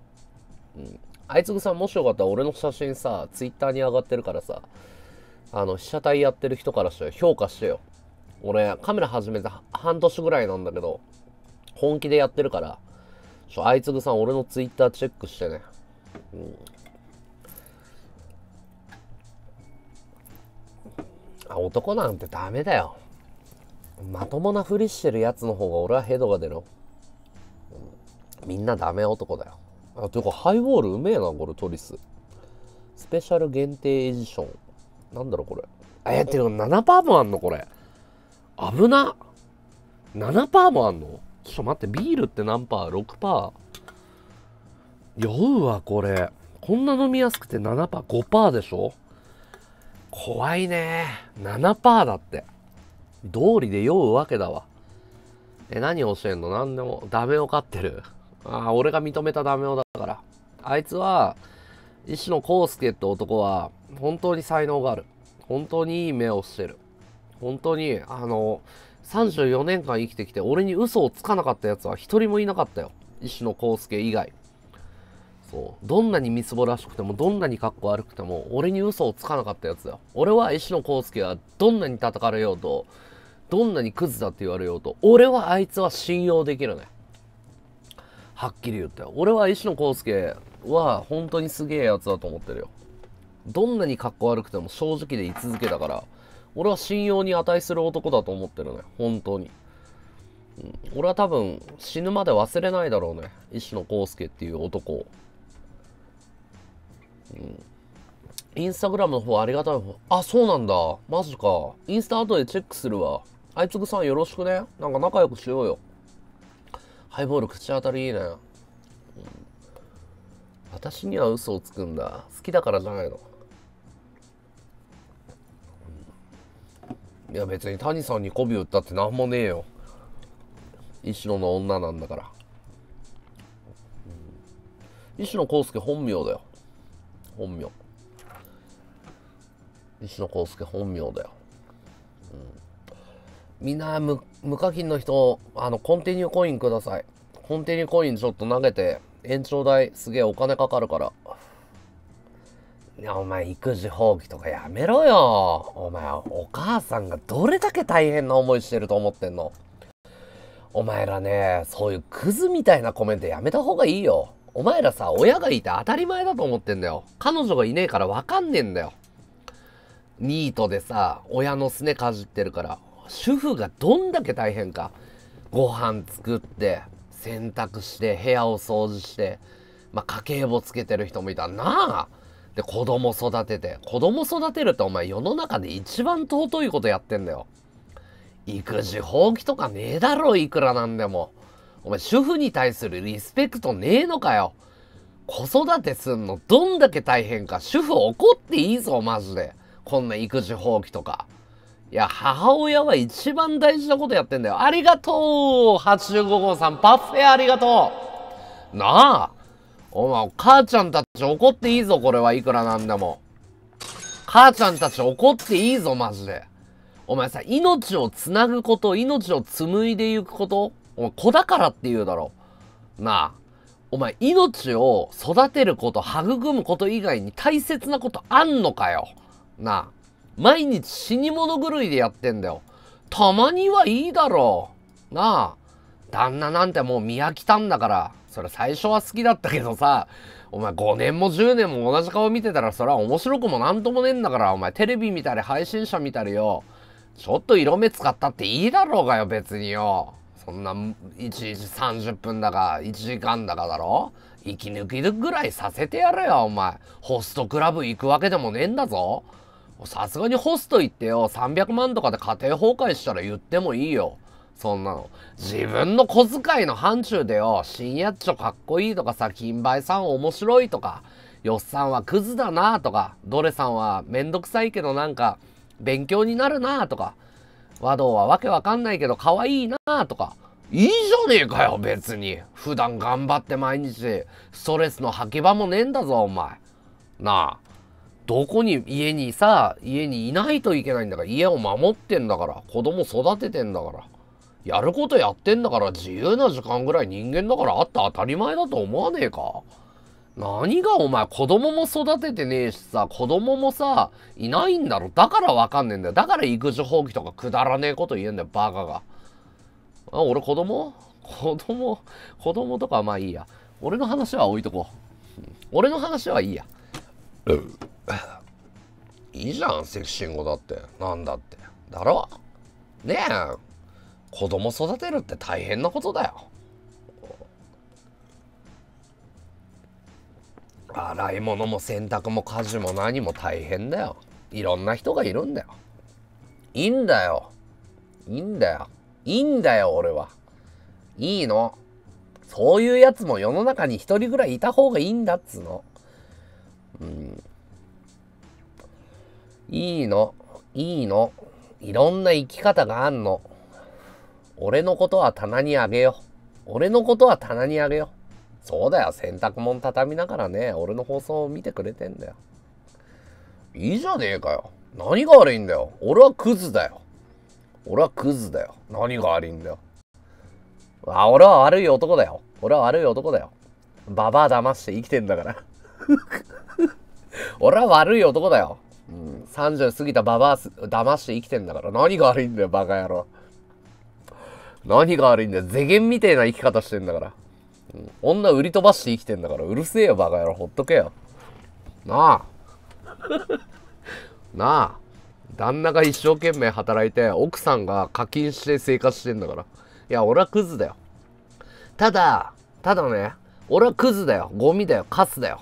うん。あいつぐさん、もしよかったら俺の写真さ、ツイッターに上がってるからさ、あの、被写体やってる人からして評価してよ。俺、カメラ始めて半年ぐらいなんだけど、本気でやってるから、ちょ、あいつぐさん、俺のツイッターチェックしてね。うん、あ男なんてダメだよまともなふりしてるやつの方が俺はヘドが出る、うん、みんなダメ男だよあていうかハイボールうめえなこれトリススペシャル限定エディションなんだろこれえっていうか7パーもあんのこれ危な7パーもあんのちょっと待ってビールって何パー ?6 パー酔うわ、これ。こんな飲みやすくて7%、5%でしょ怖いね。7%だって。道理で酔うわけだわ。え、何教えんの何でも。ダメを飼ってる。ああ、俺が認めたダメをだから。あいつは、石野康介って男は、本当に才能がある。本当にいい目をしてる。本当に、あの、34年間生きてきて、俺に嘘をつかなかった奴は一人もいなかったよ。石野康介以外。そうどんなにみすぼらしくてもどんなにかっこ悪くても俺に嘘をつかなかったやつだよ俺は石野康介はどんなに叩かれようとどんなにクズだって言われようと俺はあいつは信用できるねはっきり言ったよ俺は石野康介は本当にすげえやつだと思ってるよどんなにかっこ悪くても正直で言い続けたから俺は信用に値する男だと思ってるね本当に、うん、俺は多分死ぬまで忘れないだろうね石野康介っていう男をうん。インスタグラムの方ありがたい方。あ、そうなんだ。マジか。インスタ後でチェックするわ。あいつぐさんよろしくね。なんか仲良くしようよ。ハイボール口当たりいいね。私には嘘をつくんだ好きだからじゃないのいや別に谷さんに媚び売ったって何もねえよ石野の女なんだから石野康介本名だよ本名西野康介本名だよ、うん、みんな無課金の人あのコンティニューコインくださいコンティニューコインちょっと投げて延長代すげえお金かかるからいやお前育児放棄とかやめろよお前お母さんがどれだけ大変な思いしてると思ってんのお前らねそういうクズみたいなコメントやめた方がいいよお前らさ、親がいて当たり前だと思ってんだよ。彼女がいねえからわかんねえんだよ。ニートでさ、親のすねかじってるから、主婦がどんだけ大変か。ご飯作って、洗濯して、部屋を掃除して、まあ、家計簿つけてる人もいたなあで、子供育てて。子供育てるってお前世の中で一番尊いことやってんだよ。育児放棄とかねえだろ、いくらなんでも。お前主婦に対するリスペクトねえのかよ。子育てすんのどんだけ大変か。主婦怒っていいぞ、マジで。こんな育児放棄とか。いや、母親は一番大事なことやってんだよ。ありがとう !85 号さん、パフェありがとうなあお前、母ちゃんたち怒っていいぞ、これはいくらなんでも。母ちゃんたち怒っていいぞ、マジで。お前さ、命をつなぐこと、命を紡いでいくことお前子だからって言うだろ。なあ。お前命を育てること、育むこと以外に大切なことあんのかよ。なあ。毎日死に物狂いでやってんだよ。たまにはいいだろう。なあ。旦那なんてもう見飽きたんだから。それ最初は好きだったけどさ、お前5年も10年も同じ顔見てたらそれは面白くもなんともねえんだから、お前テレビ見たり配信者見たりよ。ちょっと色目使ったっていいだろうがよ、別によ。そんな1時30分だか1時間だかだろ息抜きぐらいさせてやれよお前ホストクラブ行くわけでもねえんだぞさすがにホスト行ってよ300万とかで家庭崩壊したら言ってもいいよそんなの自分の小遣いの範疇でよ深夜っちょかっこいいとかさ金梅さん面白いとかよっさんはクズだなとかどれさんはめんどくさいけどなんか勉強になるなとか和道はわけわかんないけど可愛いなとか、いいじゃねえかよ、別に。普段頑張って毎日、ストレスの吐き場もねえんだぞ、お前。なあ。どこに、家にさ、家にいないといけないんだから、家を守ってんだから、子供育ててんだから。やることやってんだから自由な時間ぐらい人間だからあった当たり前だと思わねえか何がお前、子供も育ててねえしさ、子供もさ、いないんだろ。だからわかんねえんだよ。だから育児放棄とかくだらねえこと言えんだよ、バカが。あ、俺子供子供、子供とかまあいいや。俺の話は置いとこう。俺の話はいいや。ういいじゃん、セクシン語だって。なんだって。だろねえ。子供育てるって大変なことだよ。洗い物も洗濯も家事も何も大変だよいろんな人がいるんだよいいんだよいいんだよいいんだよ俺はいいのそういうやつも世の中に一人ぐらいいた方がいいんだっつのうんいいのいいのいろんな生き方があんの俺のことは棚にあげよ俺のことは棚にあげよそうだよ、洗濯物畳みながらね、俺の放送を見てくれてんだよ。いいじゃねえかよ。何が悪いんだよ。俺はクズだよ。俺はクズだよ。何が悪いんだよ。あ、俺は悪い男だよ。俺は悪い男だよ。ババア騙して生きてんだから。俺は悪い男だよ。うん、30過ぎたババア騙して生きてんだから。何が悪いんだよ、バカ野郎。何が悪いんだよ。世間みてえな生き方してんだから。うん、女売り飛ばして生きてんだからうるせえよバカ野郎ほっとけよなあ なあ旦那が一生懸命働いて奥さんが課金して生活してんだからいや俺はクズだよただただね俺はクズだよゴミだよカスだよ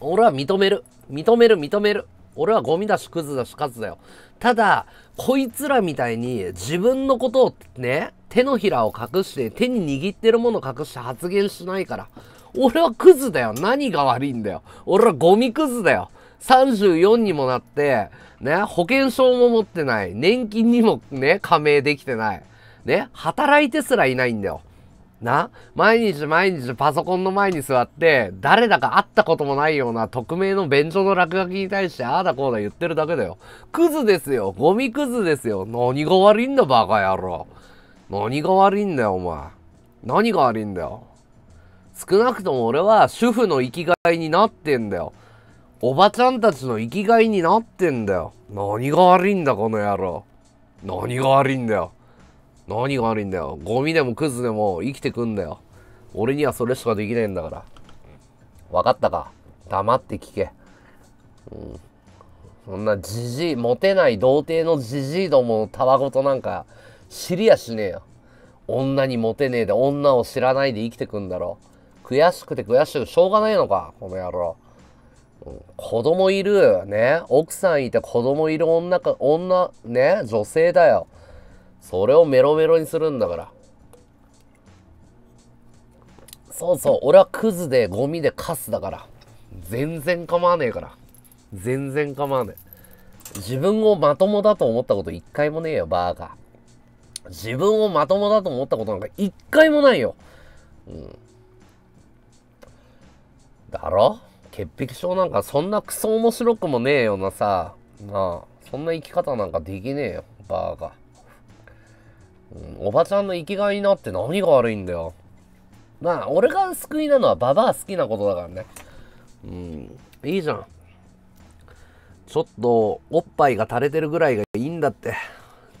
俺は認める認める認める俺はゴミだしクズだしカスだよただ、こいつらみたいに自分のことをね、手のひらを隠して、手に握ってるものを隠して発言しないから。俺はクズだよ。何が悪いんだよ。俺はゴミクズだよ。34にもなって、ね、保険証も持ってない。年金にもね、加盟できてない。ね、働いてすらいないんだよ。な毎日毎日パソコンの前に座って、誰だか会ったこともないような匿名の便所の落書きに対してああだこうだ言ってるだけだよ。クズですよ。ゴミクズですよ。何が悪いんだバカ野郎。何が悪いんだよお前。何が悪いんだよ。少なくとも俺は主婦の生きがいになってんだよ。おばちゃんたちの生きがいになってんだよ。何が悪いんだこの野郎。何が悪いんだよ。何が悪いんだよ。ゴミでもクズでも生きてくんだよ。俺にはそれしかできないんだから。分かったか黙って聞け。うん。そんなじじい、モテない童貞のじじいどものたわごとなんか知りやしねえよ。女にモテねえで女を知らないで生きてくんだろ。悔しくて悔しくしょうがないのか、この野郎。うん、子供いる、ね。奥さんいて子供いる女か、女、ね、女性だよ。それをメロメロにするんだから。そうそう、俺はクズでゴミでカスだから。全然構わねえから。全然構わねえ。自分をまともだと思ったこと一回もねえよ、バーカ。自分をまともだと思ったことなんか一回もないよ。うん。だろ潔癖症なんかそんなクソ面白くもねえよなさ。なあ、そんな生き方なんかできねえよ、バーカ。うん、おばちゃんの生きがいになって何が悪いんだよ。まあ、俺が救いなのはババア好きなことだからね。うん、いいじゃん。ちょっと、おっぱいが垂れてるぐらいがいいんだって。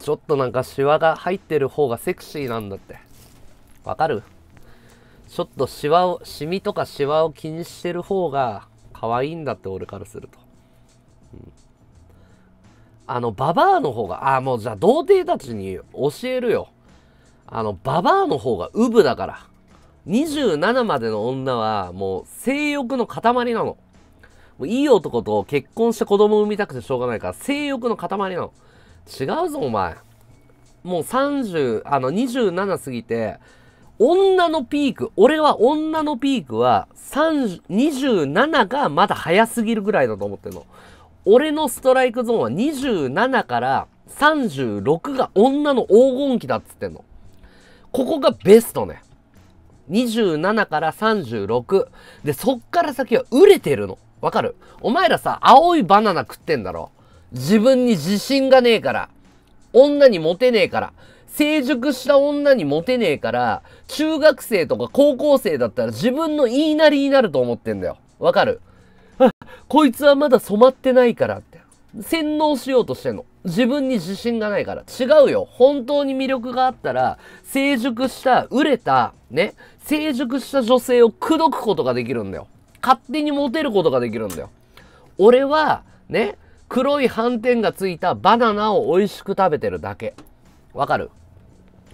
ちょっとなんかシワが入ってる方がセクシーなんだって。わかるちょっとシワを、シミとかシワを気にしてる方が可愛いんだって俺からすると。うんあの、ババアの方が、あ、もうじゃあ童貞たちに教えるよ。あの、ババアの方がウブだから。27までの女はもう性欲の塊なの。もういい男と結婚して子供を産みたくてしょうがないから性欲の塊なの。違うぞお前。もう30、あの27過ぎて、女のピーク、俺は女のピークは27がまだ早すぎるぐらいだと思ってんの。俺のストライクゾーンは27から36が女の黄金期だっつってんの。ここがベストね。27から36。で、そっから先は売れてるの。わかるお前らさ、青いバナナ食ってんだろ。自分に自信がねえから。女にモテねえから。成熟した女にモテねえから、中学生とか高校生だったら自分の言いなりになると思ってんだよ。わかる こいつはまだ染まってないからって。洗脳しようとしてんの。自分に自信がないから。違うよ。本当に魅力があったら、成熟した、売れた、ね、成熟した女性を口説くことができるんだよ。勝手にモテることができるんだよ。俺は、ね、黒い斑点がついたバナナを美味しく食べてるだけ。わかる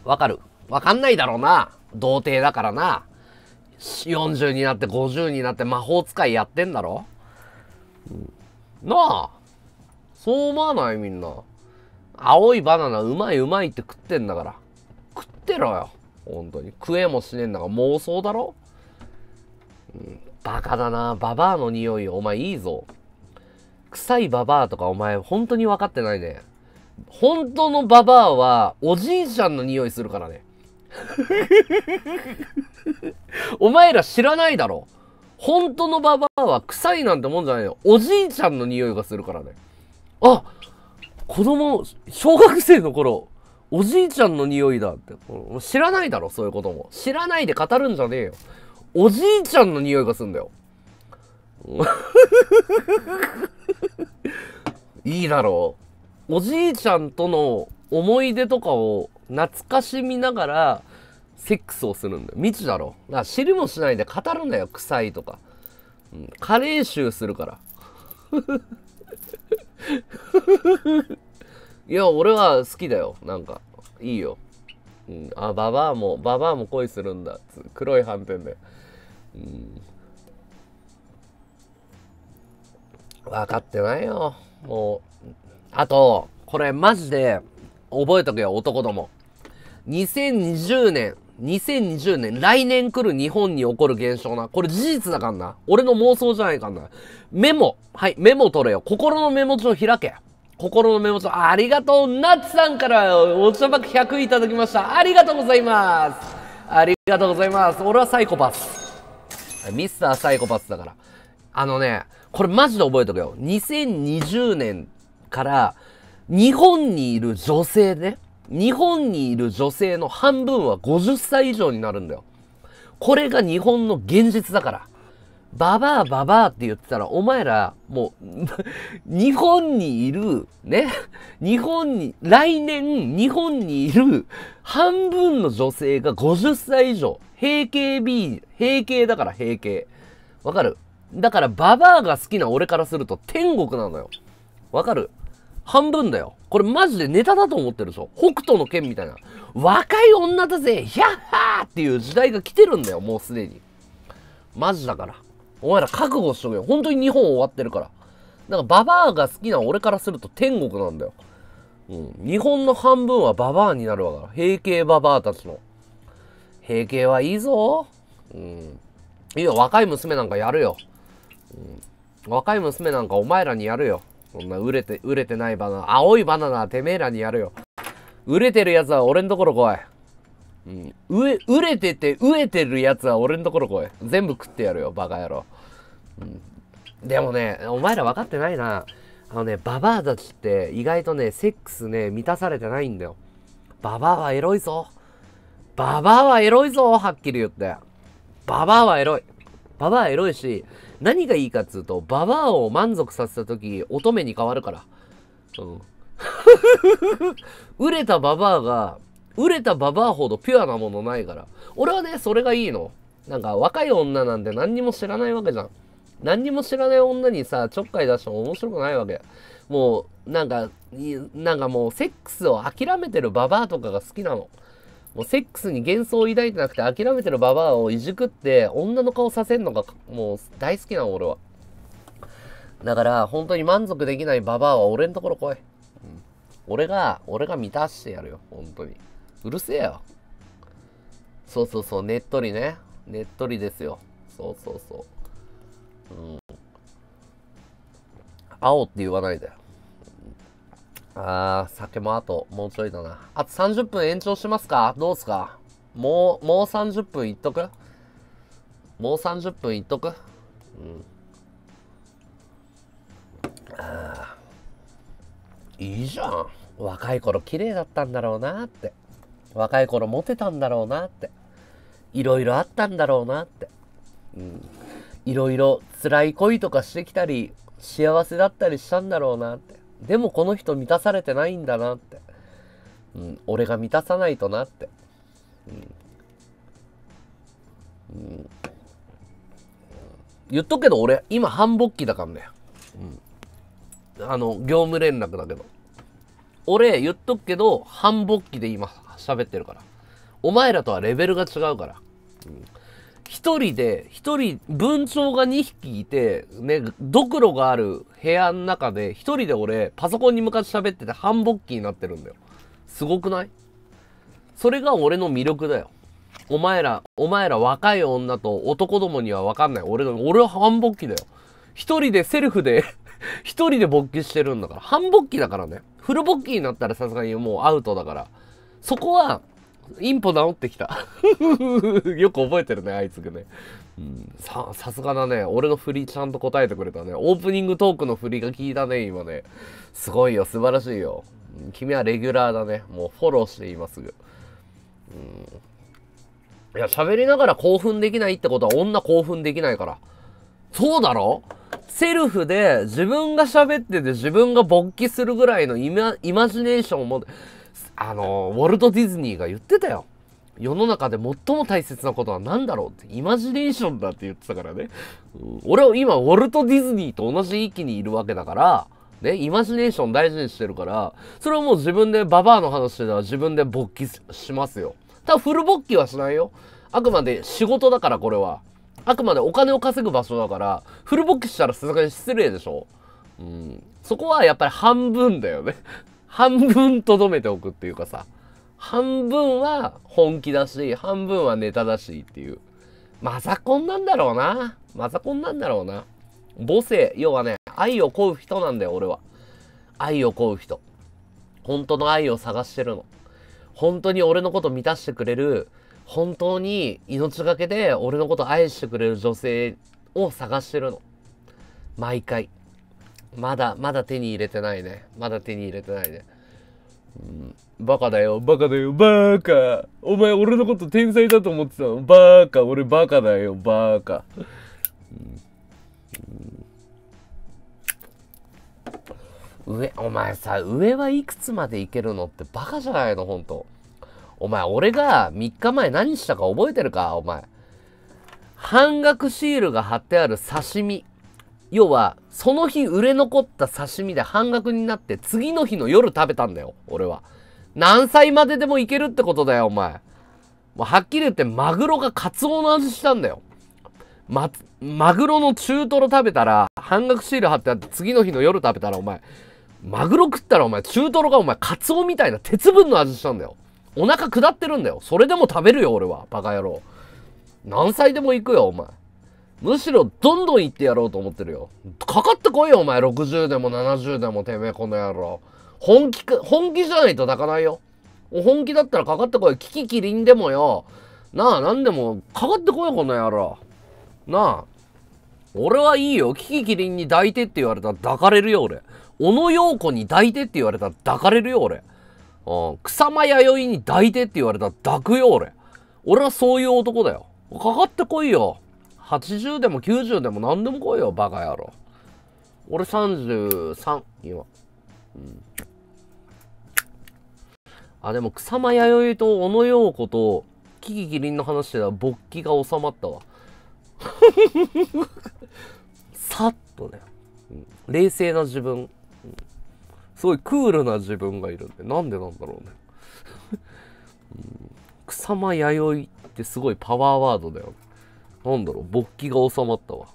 わかるわかんないだろうな。童貞だからな。40になって50になって魔法使いやってんだろなあそう思わないみんな。青いバナナうまいうまいって食ってんだから。食ってろよ。本当に。食えもしねえんだから妄想だろ、うん、バカだな。ババアの匂いお前いいぞ。臭いババアとかお前本当に分かってないね。本当のババアはおじいちゃんの匂いするからね。お前ら知らないだろ。本当のババアは臭いなんてもんじゃないよ。おじいちゃんの匂いがするからね。あ子供、小学生の頃、おじいちゃんの匂いだって。知らないだろ、そういうことも。知らないで語るんじゃねえよ。おじいちゃんの匂いがすんだよ。いいだろう。おじいちゃんとの思い出とかを懐かしみながら、セックスをするんだよ。密だろ。だから知りもしないで語るんだよ、臭いとか。うん、加齢臭するから。いや、俺は好きだよ。なんか、いいよ。うん、あ、ババアも、ババアも恋するんだ。黒い斑点で。うん。分かってないよ。もう。あと、これマジで覚えとけよ、男ども。2020年2020年、来年来る日本に起こる現象な。これ事実だからな。俺の妄想じゃないからな。メモ。はい、メモ取れよ。心のメモ帳開け。心のメモ帳。ありがとう。ナッツさんからお茶爆100いただきました。ありがとうございます。ありがとうございます。俺はサイコパス。ミスターサイコパスだから。あのね、これマジで覚えとけよ。2020年から、日本にいる女性ね。日本にいる女性の半分は50歳以上になるんだよ。これが日本の現実だから。ババアババアって言ってたら、お前ら、もう 日本にいる、ね、日本に、来年、日本にいる、半分の女性が50歳以上。平景 B、平景だから平景。わかるだから、ババアが好きな俺からすると天国なのよ。わかる半分だよ。これマジでネタだと思ってるぞ。北斗の剣みたいな。若い女だぜヒャッハーっていう時代が来てるんだよ、もうすでに。マジだから。お前ら覚悟しとけよ。本当に日本終わってるから。だからババアが好きな俺からすると天国なんだよ。うん。日本の半分はババアになるわから。平家ババアたちの。平家はいいぞ。うん。いいよ、若い娘なんかやるよ。うん。若い娘なんかお前らにやるよ。そんな売れて、売れてないバナナ。青いバナナてめえらにやるよ。売れてるやつは俺んところ来い。うん。売れてて、飢えてるやつは俺んところ来い。全部食ってやるよ、バカ野郎。うん。でもね、お前ら分かってないな。あのね、ババアたちって意外とね、セックスね、満たされてないんだよ。ババアはエロいぞ。ババアはエロいぞ、はっきり言って。ババアはエロい。ババアエロいし、何がいいかっつうと、ババアを満足させた時、乙女に変わるから。うん。売れたババアが、売れたババアほどピュアなものないから。俺はね、それがいいの。なんか若い女なんて何にも知らないわけじゃん。何にも知らない女にさ、ちょっかい出しても面白くないわけ。もう、なんか、なんかもう、セックスを諦めてるババアとかが好きなの。もうセックスに幻想を抱いてなくて諦めてるババアをいじくって女の顔させんのがもう大好きなの俺は。だから本当に満足できないババアは俺のところ来い。うん、俺が、俺が満たしてやるよ。本当に。うるせえよ。そうそうそう、ねっとりね。ねっとりですよ。そうそうそう。うん。青って言わないで。ああ、酒もあと、もうちょいだな。あと30分延長しますかどうすかもう、もう30分いっとくもう30分いっとくうん。ああ。いいじゃん。若い頃綺麗だったんだろうなって。若い頃モテたんだろうなって。いろいろあったんだろうなって。うん。いろいろ辛い恋とかしてきたり、幸せだったりしたんだろうなって。でもこの人満たされてないんだなって。うん、俺が満たさないとなって。うん。うん、言っとくけど俺、今繁忙期だからね。うん。あの、業務連絡だけど。俺、言っとくけど、繁忙期で今喋ってるから。お前らとはレベルが違うから。うん一人で、一人、文鳥が2匹いて、ね、ドクロがある部屋の中で、一人で俺、パソコンに向かって喋ってて、ハンボッキーになってるんだよ。すごくないそれが俺の魅力だよ。お前ら、お前ら若い女と男どもにはわかんない。俺の、俺はハンボッキーだよ。一人でセルフで 一人で勃起してるんだから。ハンボッキーだからね。フル勃起になったらさすがにもうアウトだから。そこは、インポ治ってきた。よく覚えてるね、あいつがね。うん、さ、さすがだね。俺の振りちゃんと答えてくれたね。オープニングトークの振りが効いたね、今ね。すごいよ、素晴らしいよ。君はレギュラーだね。もうフォローして今すぐ。うん、いや、喋りながら興奮できないってことは女興奮できないから。そうだろセルフで自分が喋ってて自分が勃起するぐらいのイマイマジネーションを持って、あのウォルト・ディズニーが言ってたよ世の中で最も大切なことは何だろうって、イマジネーションだって言ってたからね。俺は今、ウォルト・ディズニーと同じ域にいるわけだから、ね、イマジネーション大事にしてるから、それはもう自分で、ババアの話では自分で勃起しますよ。ただ、フル勃起はしないよ。あくまで仕事だから、これは。あくまでお金を稼ぐ場所だから、フル勃起したらさすがに失礼でしょ。うん。そこはやっぱり半分だよね。半分とどめておくっていうかさ、半分は本気だし、半分はネタだしっていう。マザコンなんだろうな。マザコンなんだろうな。母性、要はね、愛を請う人なんだよ、俺は。愛を請う人。本当の愛を探してるの。本当に俺のこと満たしてくれる、本当に命がけで俺のこと愛してくれる女性を探してるの。毎回。まだ、まだ手に入れてないね。まだ手に入れてないね。うん、バカだよ、バカだよ、バカ。お前、俺のこと天才だと思ってたの。バカ、俺バカだよ、バカ。上、お前さ、上はいくつまでいけるのってバカじゃないの、ほんと。お前、俺が3日前何したか覚えてるか、お前。半額シールが貼ってある刺身。要は、その日売れ残った刺身で半額になって、次の日の夜食べたんだよ、俺は。何歳まででもいけるってことだよ、お前。もうはっきり言って、マグロがカツオの味したんだよ。ま、マグロの中トロ食べたら、半額シール貼ってあって、次の日の夜食べたら、お前、マグロ食ったら、お前、中トロが、お前、カツオみたいな鉄分の味したんだよ。お腹下ってるんだよ。それでも食べるよ、俺は。バカ野郎。何歳でも行くよ、お前。むしろどんどん行ってやろうと思ってるよ。かかってこいよ、お前。60でも70でも、てめえ、この野郎。本気か、本気じゃないと抱かないよ。本気だったらかかってこい。キキキリンでもよ。なあ、なんでも、かかってこいよ、この野郎。なあ。俺はいいよ。キキキリンに抱いてって言われたら抱かれるよ、俺。小野洋子に抱いてって言われたら抱かれるよ、俺。うん。草間弥生に抱いてって言われたら抱くよ、俺。俺はそういう男だよ。かかってこいよ。80でも90でも何でも来いよ、バカ野郎。俺33、今。うん。あ、でも草間弥生と小野陽子と、キキキリンの話では勃起が収まったわ。さっとね、うん、冷静な自分、うん、すごいクールな自分がいるんで、なんでなんだろうね。うん、草間弥生ってすごいパワーワードだよ。なんだろう、勃起が収まったわ。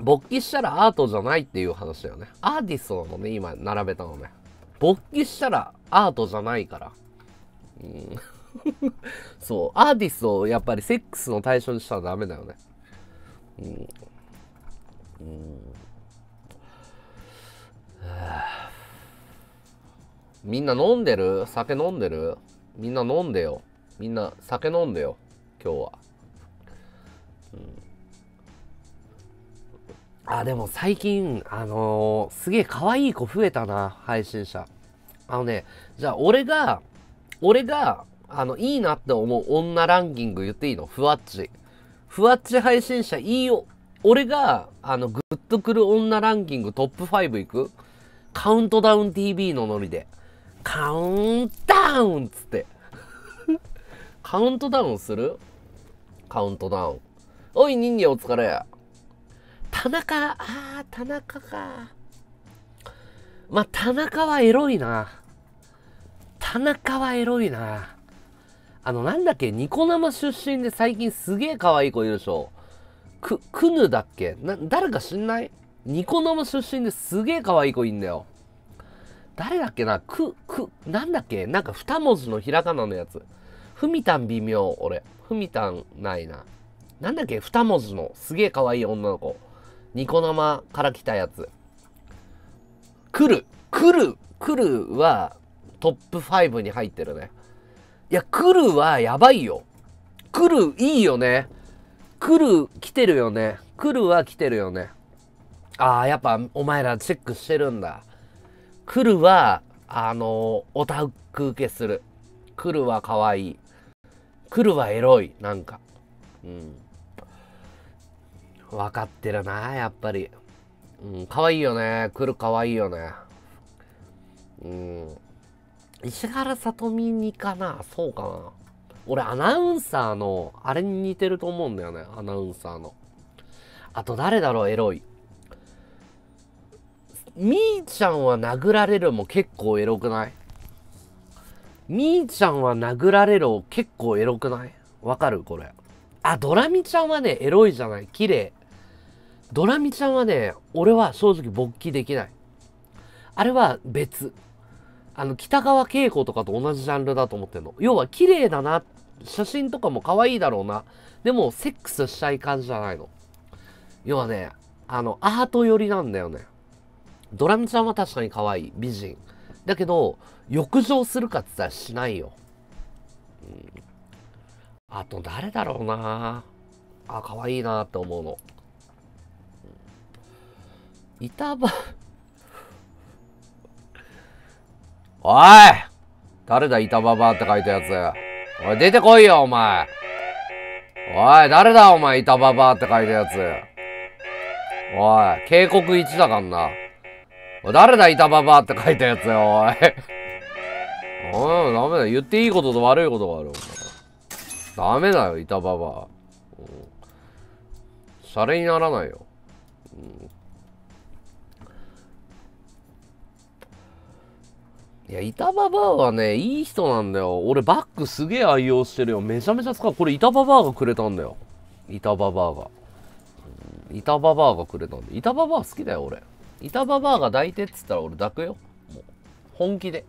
勃起したらアートじゃないっていう話だよね。アーティストなのね、今並べたのね。勃起したらアートじゃないから。そう、アーティストをやっぱりセックスの対象にしたらダメだよね。みんな飲んでる酒飲んでるみんな飲んでよ。みんな酒飲んでよ。今日は、うん、あでも最近あのー、すげえ可愛い子増えたな配信者あのねじゃあ俺が俺があのいいなって思う女ランキング言っていいのふわっちふわっち配信者いいよ俺があのグッとくる女ランキングトップ5いくカウントダウン TV のノリでカウンタウンっつって カウントダウンするカウントダウン。おい、人間お疲れ。田中、ああ、田中か。まあ、田中はエロいな。田中はエロいな。あの、なんだっけ、ニコ生出身で最近すげえ可愛い子いるでしょ。く、くぬだっけな、誰か知んないニコ生出身ですげえ可愛い子いんだよ。誰だっけなく、く、なんだっけなんか二文字のひらがなのやつ。ふみたん微妙、俺。ふみたんないな。なんだっけ二文字のすげえ可愛い女の子。ニコ生から来たやつ。来る来る来るはトップ5に入ってるね。いや、来るはやばいよ。来るいいよね。来る来てるよね。来るは来てるよね。ああ、やっぱお前らチェックしてるんだ。来るは、あのー、オタク受けする。来るは可愛い。来るはエロい、なんか。うん。分かってるな、やっぱり。うん、可愛いよね。来る可愛いよね。うん。石原さとみにかなそうかな。俺、アナウンサーの、あれに似てると思うんだよね。アナウンサーの。あと誰だろう、エロい。みーちゃんは殴られるも結構エロくないみーちゃんは殴られろ結構エロくないわかるこれ。あ、ドラミちゃんはね、エロいじゃない。綺麗。ドラミちゃんはね、俺は正直勃起できない。あれは別。あの、北川景子とかと同じジャンルだと思ってんの。要は綺麗だな。写真とかも可愛いだろうな。でも、セックスしたい感じじゃないの。要はね、あの、アート寄りなんだよね。ドラミちゃんは確かに可愛い。美人。だけど、浴場するかっつったらしないよ。うん、あと誰だろうなあ、可愛いなって思うの。いたば。おい誰だ板たばって書いたやつ。おい、出てこいよ、お前。おい、誰だ、お前、板たばって書いたやつ。おい、警告1だかんな。誰だ、板ばばって書いたやつよ、おい。ああ、ダメだ。言っていいことと悪いことがある。ダメだよ、板ババア。シャレにならないよ。うん、いや、板ババアはね、いい人なんだよ。俺、バッグすげえ愛用してるよ。めちゃめちゃ使う。これ、板ババアがくれたんだよ。板ババアが。板ババアがくれたんだ板ババア好きだよ、俺。板ババアが抱いてっつったら俺抱くよ。本気で。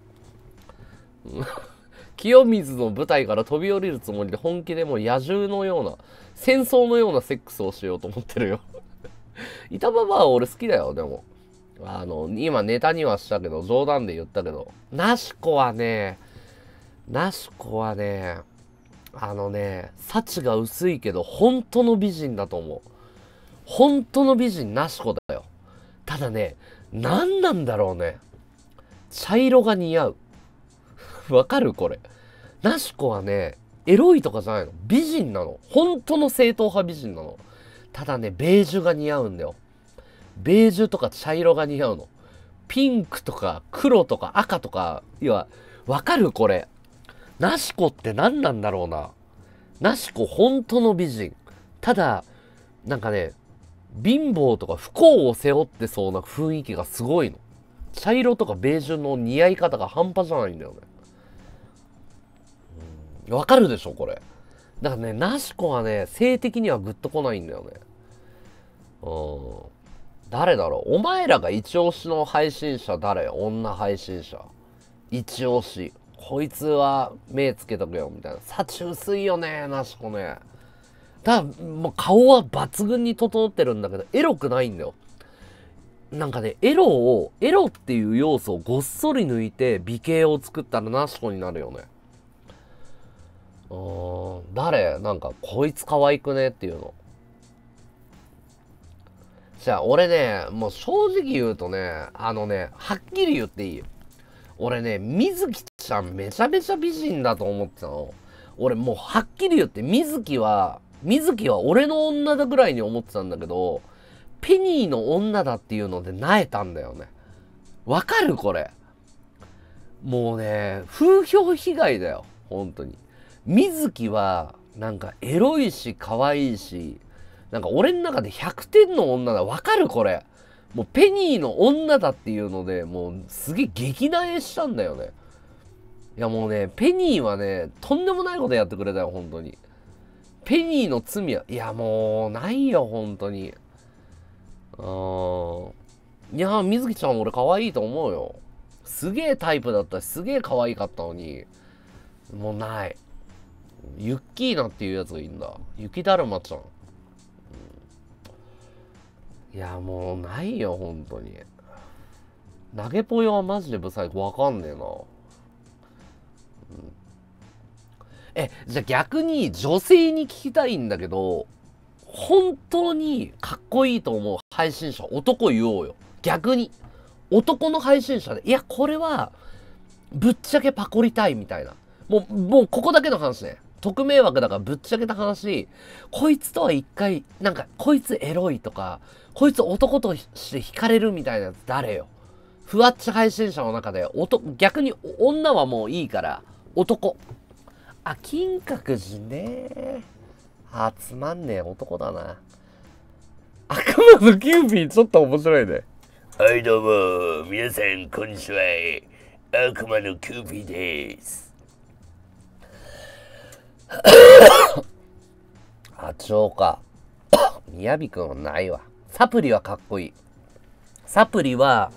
清水の舞台から飛び降りるつもりで本気でもう野獣のような、戦争のようなセックスをしようと思ってるよ 板ババは俺好きだよ、でも。あの、今ネタにはしたけど、冗談で言ったけど、ナシコはね、ナシコはね、あのね、幸が薄いけど、本当の美人だと思う。本当の美人ナシコだよ。ただね、何なんだろうね。茶色が似合う。わかるこれ。ナシコはね、エロいとかじゃないの。美人なの。本当の正統派美人なの。ただね、ベージュが似合うんだよ。ベージュとか茶色が似合うの。ピンクとか黒とか赤とか、要は、わかるこれ。ナシコって何なんだろうな。ナシコ本当の美人。ただ、なんかね、貧乏とか不幸を背負ってそうな雰囲気がすごいの。茶色とかベージュの似合い方が半端じゃないんだよね。わかるでしょ、これ。だからね、ナシコはね、性的にはグッとこないんだよね。うん。誰だろうお前らが一押しの配信者誰女配信者。一押し。こいつは目つけとくよ、みたいな。幸薄いよね、ナシコね。ただ、もう顔は抜群に整ってるんだけど、エロくないんだよ。なんかね、エロを、エロっていう要素をごっそり抜いて美形を作ったらナシコになるよね。うん誰なんかこいつ可愛くねっていうのじゃあ俺ねもう正直言うとねあのねはっきり言っていい俺ね水木ちゃんめちゃめちゃ美人だと思ってたの俺もうはっきり言って水木は水木は俺の女だぐらいに思ってたんだけどペニーの女だっていうのでなえたんだよねわかるこれもうね風評被害だよ本当に水木はなんかエロいし可愛いしなんか俺の中で100点の女だわかるこれもうペニーの女だっていうのでもうすげえ激苗したんだよねいやもうねペニーはねとんでもないことやってくれたよ本当にペニーの罪はいやもうないよ本当にうんいや水木ちゃん俺可愛いと思うよすげえタイプだったしすげえ可愛かったのにもうないユッキーナっていうやつがいいんだ。雪だるまちゃん。いや、もうないよ、本当に。投げぽよはマジでブサイク。わかんねえな。うん、え、じゃあ逆に女性に聞きたいんだけど、本当にかっこいいと思う配信者、男言おうよ。逆に。男の配信者で、いや、これは、ぶっちゃけパコりたいみたいな。もう、もうここだけの話ね。匿名枠だからぶっちゃけた話、こいつとは一回、なんか、こいつエロいとか、こいつ男として惹かれるみたいなやつ誰よ。ふわっち配信者の中で、逆に女はもういいから、男。あ、金閣寺ねあ、つまんねえ男だな。悪魔のキューピーちょっと面白いね。はいどうも、皆さんこんにちは。悪魔のキューピーです。あ、超か。みやびくんはないわ。サプリはかっこいい。サプリは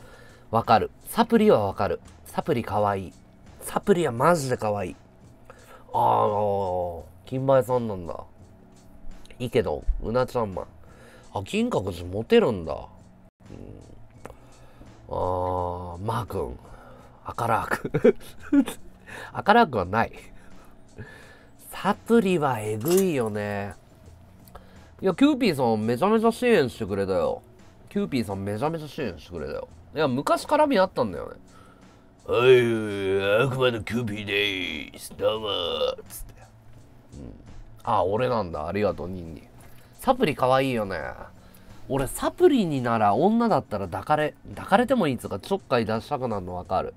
わかる。サプリはわかる。サプリかわいい。サプリはマジでかわいい。ああ、金梅さんなんだ。いいけど、うなちゃんまあ、金閣寺モテるんだ。うん、あー、マー君。赤らーク。赤 らークはない。サプリはえぐいよね。いや、キューピーさんめちゃめちゃ支援してくれたよ。キューピーさんめちゃめちゃ支援してくれたよ。いや、昔絡みあったんだよね。はい、悪魔のキューピーでーす。どうもつって。うん。あ、俺なんだ。ありがとう、ニンニン。サプリかわいいよね。俺、サプリになら女だったら抱かれ、抱かれてもいいっつうか、ちょっかい出したくなるのわかる。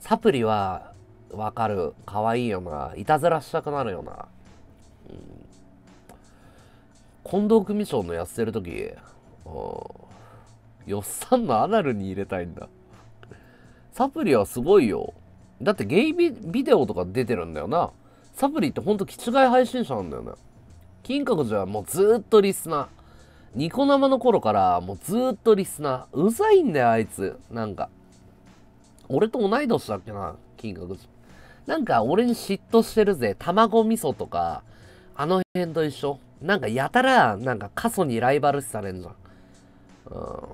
サプリは、わかる。かわいいよな。いたずらしたくなるよな。うん、近藤組長のやってるとき、よっさんのアナルに入れたいんだ。サプリはすごいよ。だってゲイビデオとか出てるんだよな。サプリってほんと気違い配信者なんだよね。金閣寺はもうずっとリスナー。ニコ生の頃からもうずっとリスナー。うざいんだよ、あいつ。なんか。俺と同い年だっけな、金閣寺。なんか俺に嫉妬してるぜ。卵味噌とか、あの辺と一緒。なんかやたら、なんか過疎にライバル視されんじゃん。う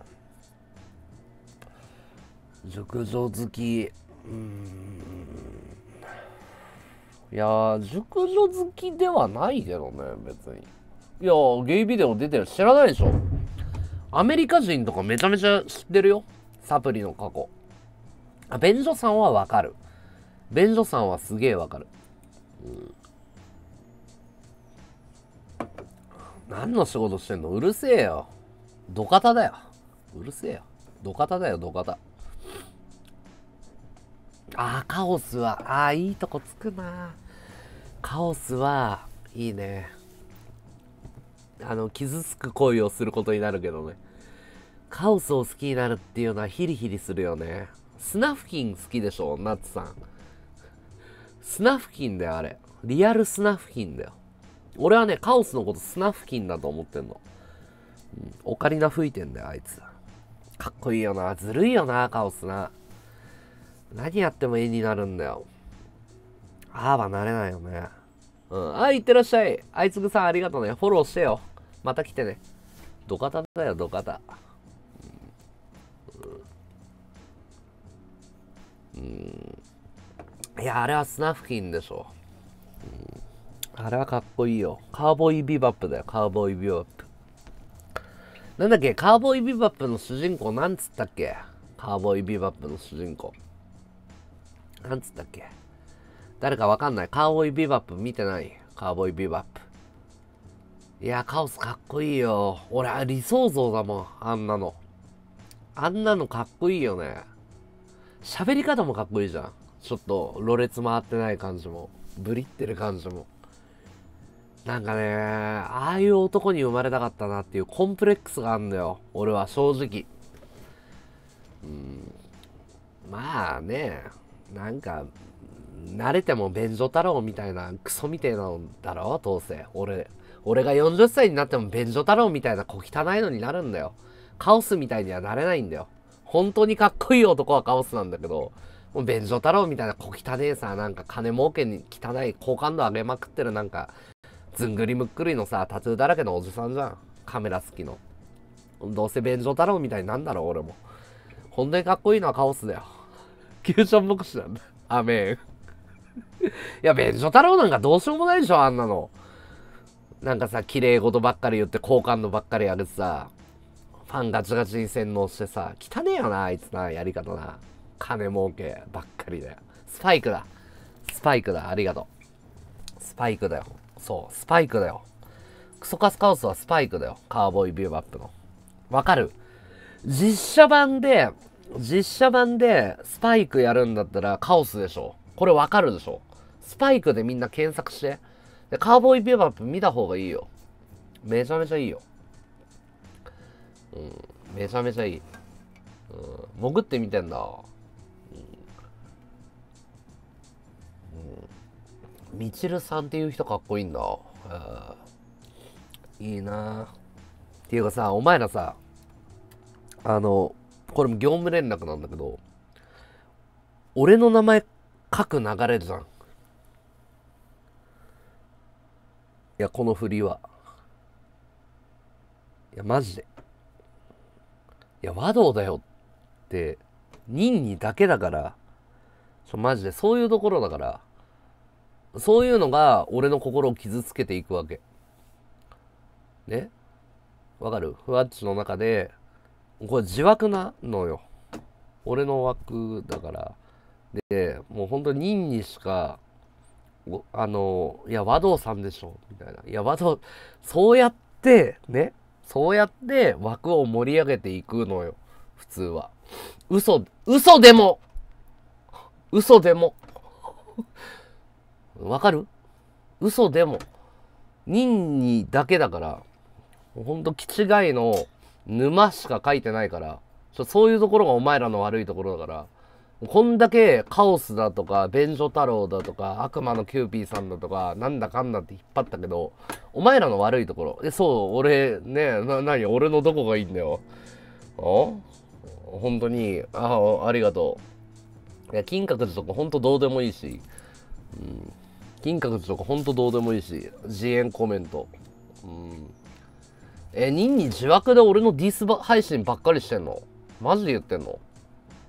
ん。熟女好き。うん。いや熟女好きではないけどね、別に。いやゲイビデオ出てる知らないでしょ。アメリカ人とかめちゃめちゃ知ってるよ。サプリの過去。あ、便所さんはわかる。便所さんはすげえわかる。うん。何の仕事してんのうるせえよ。土方だよ。うるせえよ。土方だよ、土方。ああ、カオスは、ああ、いいとこつくな。カオスは、いいね。あの、傷つく恋をすることになるけどね。カオスを好きになるっていうのはヒリヒリするよね。スナフキン好きでしょナッツさん。砂付近だよ、あれ。リアル砂付近だよ。俺はね、カオスのこと砂付近だと思ってんの。うん、オカリナ吹いてんだよ、あいつ。かっこいいよな。ずるいよな、カオスな。何やっても絵になるんだよ。ああはなれないよね。うん。あ、いってらっしゃい。あいつぐさんありがとうね。フォローしてよ。また来てね。ドカタだよ、ドカタ。うん。うんいや、あれはスナフキンでしょ。うん、あれはかっこいいよ。カーボーイビバップだよ、カーボーイビバップ。なんだっけ、カーボーイビバップの主人公なんつったっけカーボーイビバップの主人公。なんつったっけ誰かわかんない。カーボーイビバップ見てない。カーボーイビバップ。いや、カオスかっこいいよ。俺、理想像だもん。あんなの。あんなのかっこいいよね。喋り方もかっこいいじゃん。ちょっと、ろれつ回ってない感じも、ぶりってる感じも。なんかね、ああいう男に生まれたかったなっていうコンプレックスがあるんだよ。俺は正直。うん。まあね、なんか、慣れても便所太郎みたいな、クソみたいなのだろどうせ。俺、俺が40歳になっても便所太郎みたいな小汚いのになるんだよ。カオスみたいにはなれないんだよ。本当にかっこいい男はカオスなんだけど、もう便所太郎みたいな小汚えさ、なんか金儲けに汚い好感度上げまくってるなんか、ずんぐりむっくりのさ、タトゥーだらけのおじさんじゃん。カメラ好きの。どうせ便所太郎みたいになんだろう、俺も。ほんでかっこいいのはカオスだよ。キューション牧師なんだ。アメン。いや、便所太郎なんかどうしようもないでしょ、あんなの。なんかさ、綺麗事ばっかり言って好感度ばっかりやるさ、ファンガチガチに洗脳してさ、汚ねえよな、あいつな、やり方な。金儲けばっかりだよ。スパイクだ。スパイクだ。ありがとう。スパイクだよ。そう、スパイクだよ。クソカスカオスはスパイクだよ。カーボーイビューバップの。わかる実写版で、実写版でスパイクやるんだったらカオスでしょ。これわかるでしょ。スパイクでみんな検索して。で、カーボーイビューバップ見た方がいいよ。めちゃめちゃいいよ。うん、めちゃめちゃいい。うん、潜ってみてんだ。みちるさんっていう人かっこいいんだ。いいなっていうかさ、お前らさ、あの、これも業務連絡なんだけど、俺の名前書く流れじゃん。いや、この振りは。いや、マジで。いや、和道だよって、任にだけだから、ちょ、マジで、そういうところだから、そういうのが俺の心を傷つけていくわけ。ねわかるふわっちの中で、これ自枠なのよ。俺の枠だから。で、もう本当に忍にしか、あの、いや、和道さんでしょ、みたいな。いや、和道、そうやって、ね、そうやって枠を盛り上げていくのよ、普通は。嘘、嘘でも嘘でもわかる嘘でも任にだけだからほんと気違いの沼しか書いてないからそういうところがお前らの悪いところだからこんだけカオスだとか、便所太郎だとか、悪魔のキューピーさんだとか、なんだかんだって引っ張ったけど、お前らの悪いところ。え、そう、俺、ねな、なに、俺のどこがいいんだよ。お本当に、ああ、ありがとう。いや、金閣寺とか本当どうでもいいし、うん。金閣寺とかほんとどうでもいいし自演コメントうんえニンニ自枠で俺のディス配信ばっかりしてんのマジで言ってんの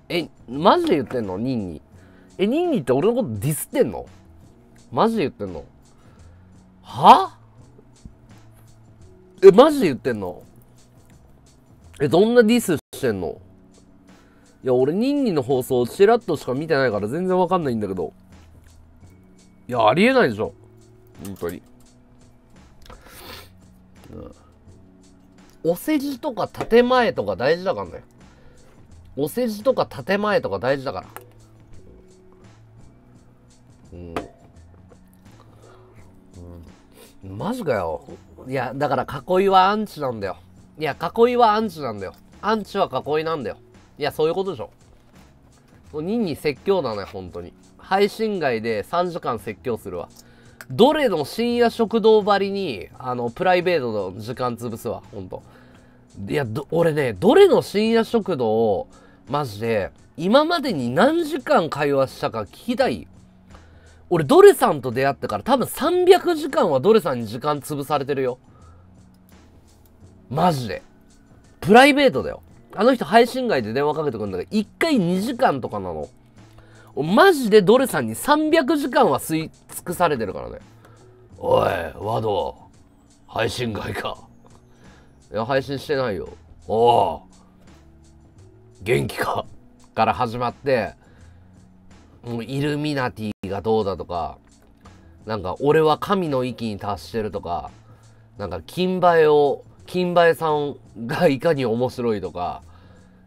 えマジで言ってんのニンニえニンニって俺のことディスってんのマジで言ってんのはえマジで言ってんのえどんなディスしてんのいや俺ニンニの放送チラッとしか見てないから全然わかんないんだけどいやありえないでしょ本当に、うん、お世辞とか建前とか大事だからねお世辞とか建前とか大事だからうん、うん、マジかよいやだから囲いはアンチなんだよいや囲いはアンチなんだよアンチは囲いなんだよいやそういうことでしょ任に説教だね、本当に配信外で3時間説教するわ。どれの深夜食堂ばりに、あの、プライベートの時間潰すわ、ほんと。いや、俺ね、どれの深夜食堂を、マジで、今までに何時間会話したか聞きたい俺、ドレさんと出会ってから多分300時間はドレさんに時間潰されてるよ。マジで。プライベートだよ。あの人配信外で電話かけてくるんだけど、1回2時間とかなの。マジでドレさんに300時間は吸い尽くされてるからね。おい、ワド、配信外か。いや、配信してないよ。おお、元気か。から始まって、もうイルミナティがどうだとか、なんか俺は神の域に達してるとか、なんか金梅を、金梅さんがいかに面白いとか、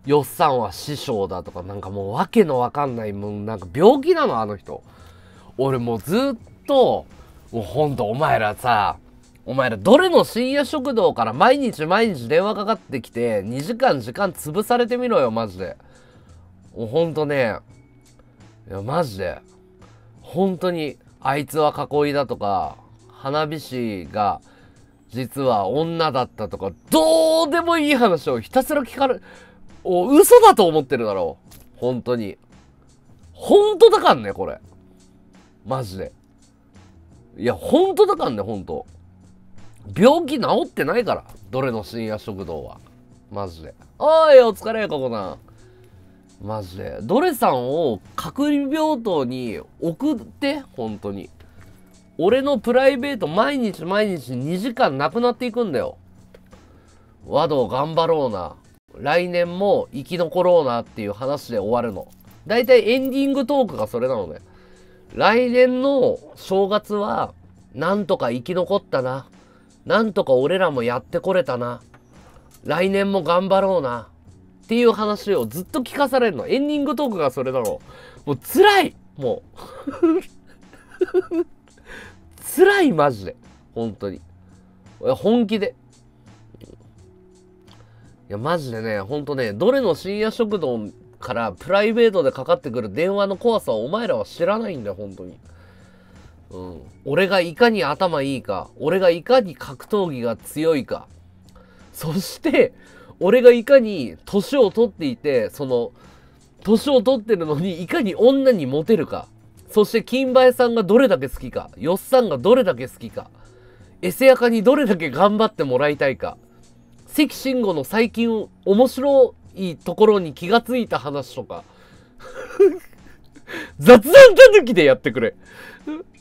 よっさんは師匠だとか、なんかもうわけのわかんない、もうなんか病気なの、あの人。俺もうずっと、もうほんとお前らさ、お前らどれの深夜食堂から毎日毎日電話かかってきて、2時間時間潰されてみろよ、マジで。もうほんとね、いや、マジで。本当に、あいつは囲いだとか、花火師が、実は女だったとか、どうでもいい話をひたすら聞かれ、お、嘘だと思ってるだろう。本当に。本当だかんね、これ。マジで。いや、本当だかんね、本当。病気治ってないから。どれの深夜食堂は。マジで。おい、お疲れ、ここな。マジで。どれさんを隔離病棟に送って、本当に。俺のプライベート毎日毎日2時間なくなっていくんだよ。和道頑張ろうな。来年も生き残ろうなっていう話で終わるの。大体エンディングトークがそれなのね。来年の正月は、なんとか生き残ったな。なんとか俺らもやってこれたな。来年も頑張ろうな。っていう話をずっと聞かされるの。エンディングトークがそれなの。もう辛いもう。辛いマジで。本当に。本気で。や、マジでね、ほんとね、どれの深夜食堂からプライベートでかかってくる電話の怖さをお前らは知らないんだよ、本当に。うん。俺がいかに頭いいか、俺がいかに格闘技が強いか、そして、俺がいかに年を取っていて、その、年を取ってるのにいかに女にモテるか、そして金エさんがどれだけ好きか、よっさんがどれだけ好きか、エセやかにどれだけ頑張ってもらいたいか、関慎吾の最近面白いところに気がついた話とか 雑談たぬきでやってくれ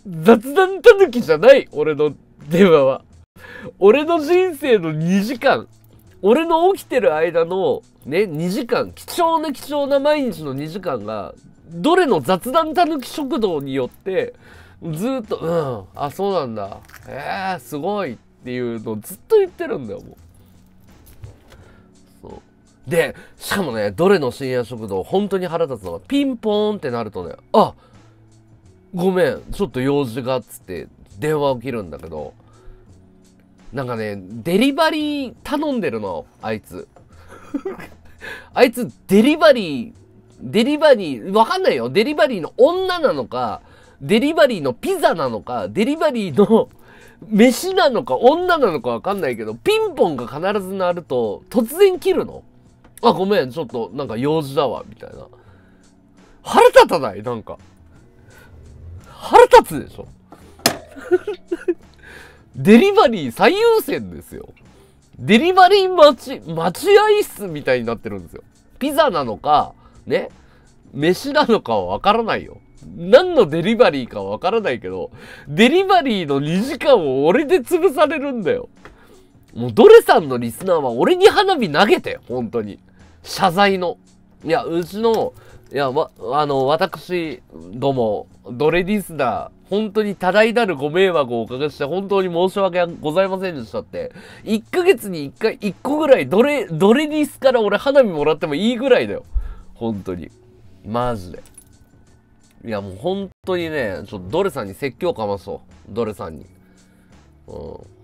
雑談たぬきじゃない俺の電話は俺の人生の2時間俺の起きてる間のね2時間貴重な貴重な毎日の2時間がどれの雑談たぬき食堂によってずっと「うんあそうなんだえー、すごい」っていうのをずっと言ってるんだよもう。で、しかもね、どれの深夜食堂、本当に腹立つのが、ピンポーンってなるとね、あごめん、ちょっと用事が、っつって電話を切るんだけど、なんかね、デリバリー頼んでるの、あいつ。あいつ、デリバリー、デリバリー、わかんないよ。デリバリーの女なのか、デリバリーのピザなのか、デリバリーの 飯なのか女なのかわかんないけど、ピンポンが必ず鳴ると突然切るのあ、ごめん、ちょっと、なんか用事だわ、みたいな。腹立たないなんか。腹立つでしょ デリバリー最優先ですよ。デリバリー待ち、待合室みたいになってるんですよ。ピザなのか、ね、飯なのかはわからないよ。何のデリバリーかわからないけど、デリバリーの2時間を俺で潰されるんだよ。もうドレさんのリスナーは俺に花火投げて、本当に。謝罪の、いや、うちの、いや、わ、あの、私、ども、ドレディスナー、本当に多大なるご迷惑をおかけして、本当に申し訳ございませんでしたって、1ヶ月に1回、1個ぐらい、ドレ、ドレディスから俺花火もらってもいいぐらいだよ。本当に。マジで。いや、もう本当にね、ちょっとドレさんに説教かまそう。ドレさんに。う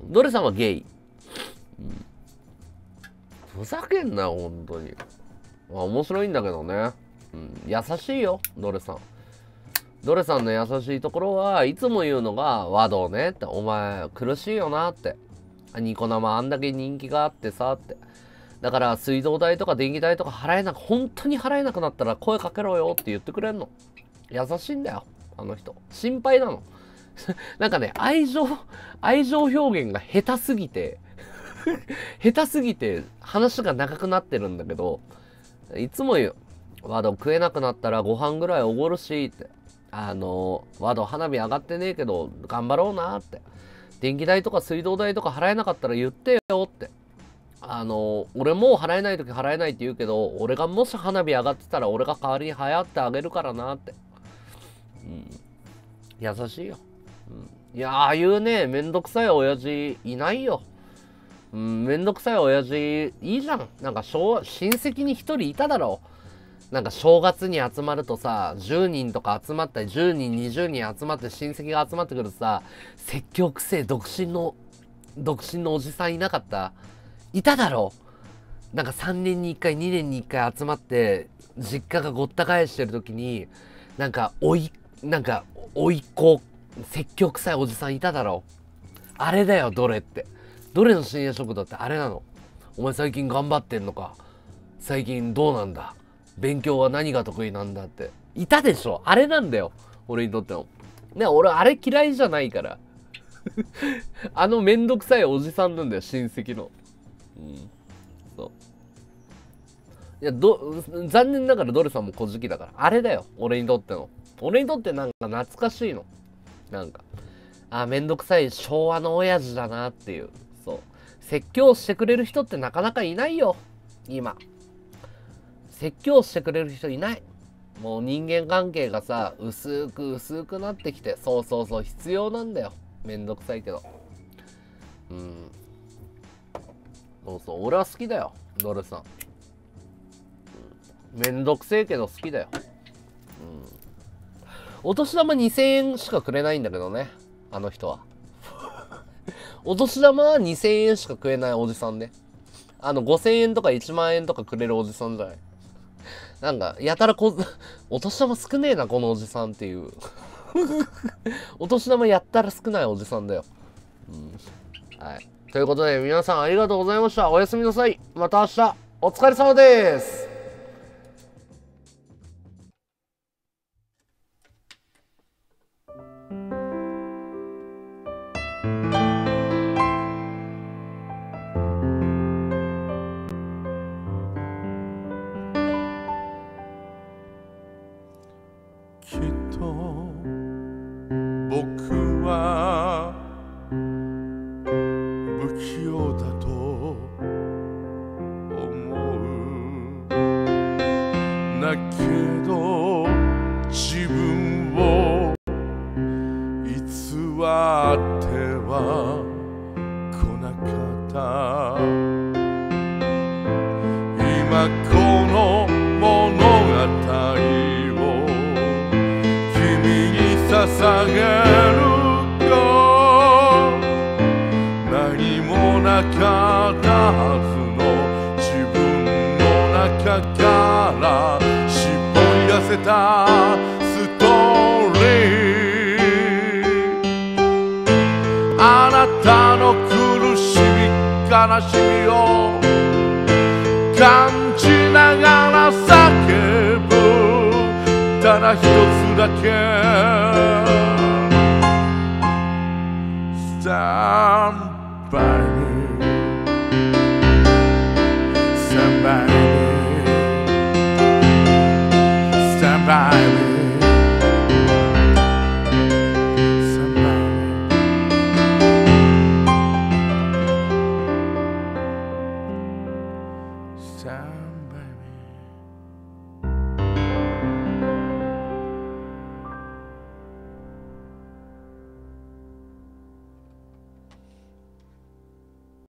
ん。ドレさんはゲイ。うんふざけんな本当に。まあ、面白いんだけどね。うん、優しいよ、ドレさん。ドレさんの優しいところはいつも言うのが和道ねってお前苦しいよなってニコ生あんだけ人気があってさってだから水道代とか電気代とか払えなく本当に払えなくなったら声かけろよって言ってくれんの優しいんだよあの人心配なの なんかね愛情愛情表現が下手すぎて 下手すぎて話が長くなってるんだけど、いつも言う、ワード食えなくなったらご飯ぐらいおごるし、って。あの、ワード花火上がってねえけど、頑張ろうなって。電気代とか水道代とか払えなかったら言ってよって。あの、俺もう払えない時払えないって言うけど、俺がもし花火上がってたら俺が代わりにはやってあげるからなって。うん。優しいよ。うん。いやああいうね、めんどくさい親父いないよ。うん、めんどくさい親父、いいじゃん。なんか、親戚に一人いただろう。なんか、正月に集まるとさ、10人とか集まったり、10人、20人集まって、親戚が集まってくるとさ、説教くせえ独身の、独身のおじさんいなかったいただろう。なんか、3年に1回、2年に1回集まって、実家がごった返してる時に、なんか、おい、なんか、おいっ子、説教さいおじさんいただろう。あれだよ、どれって。どれの深夜食堂ってあれなのお前最近頑張ってんのか最近どうなんだ勉強は何が得意なんだっていたでしょあれなんだよ俺にとってのね俺あれ嫌いじゃないから あのめんどくさいおじさんなんだよ親戚のうんそういやど残念ながらドルさんも小じきだからあれだよ俺にとっての俺にとってなんか懐かしいのなんかあめんどくさい昭和の親父だなっていう説教してくれる人ってなかなかいないよ今説教してくれる人いないもう人間関係がさ薄く薄くなってきてそうそうそう必要なんだよめんどくさいけどうんそうそう俺は好きだよドルさん、ん、めんどくせえけど好きだようんお年玉2000円しかくれないんだけどねあの人はお年玉は2000円しか食えないおじさんね。あの、5000円とか1万円とかくれるおじさんじゃない。なんか、やたらこ、お年玉少ねえな、このおじさんっていう。お年玉やったら少ないおじさんだよ。うん。はい。ということで、皆さんありがとうございました。おやすみなさい。また明日、お疲れ様です。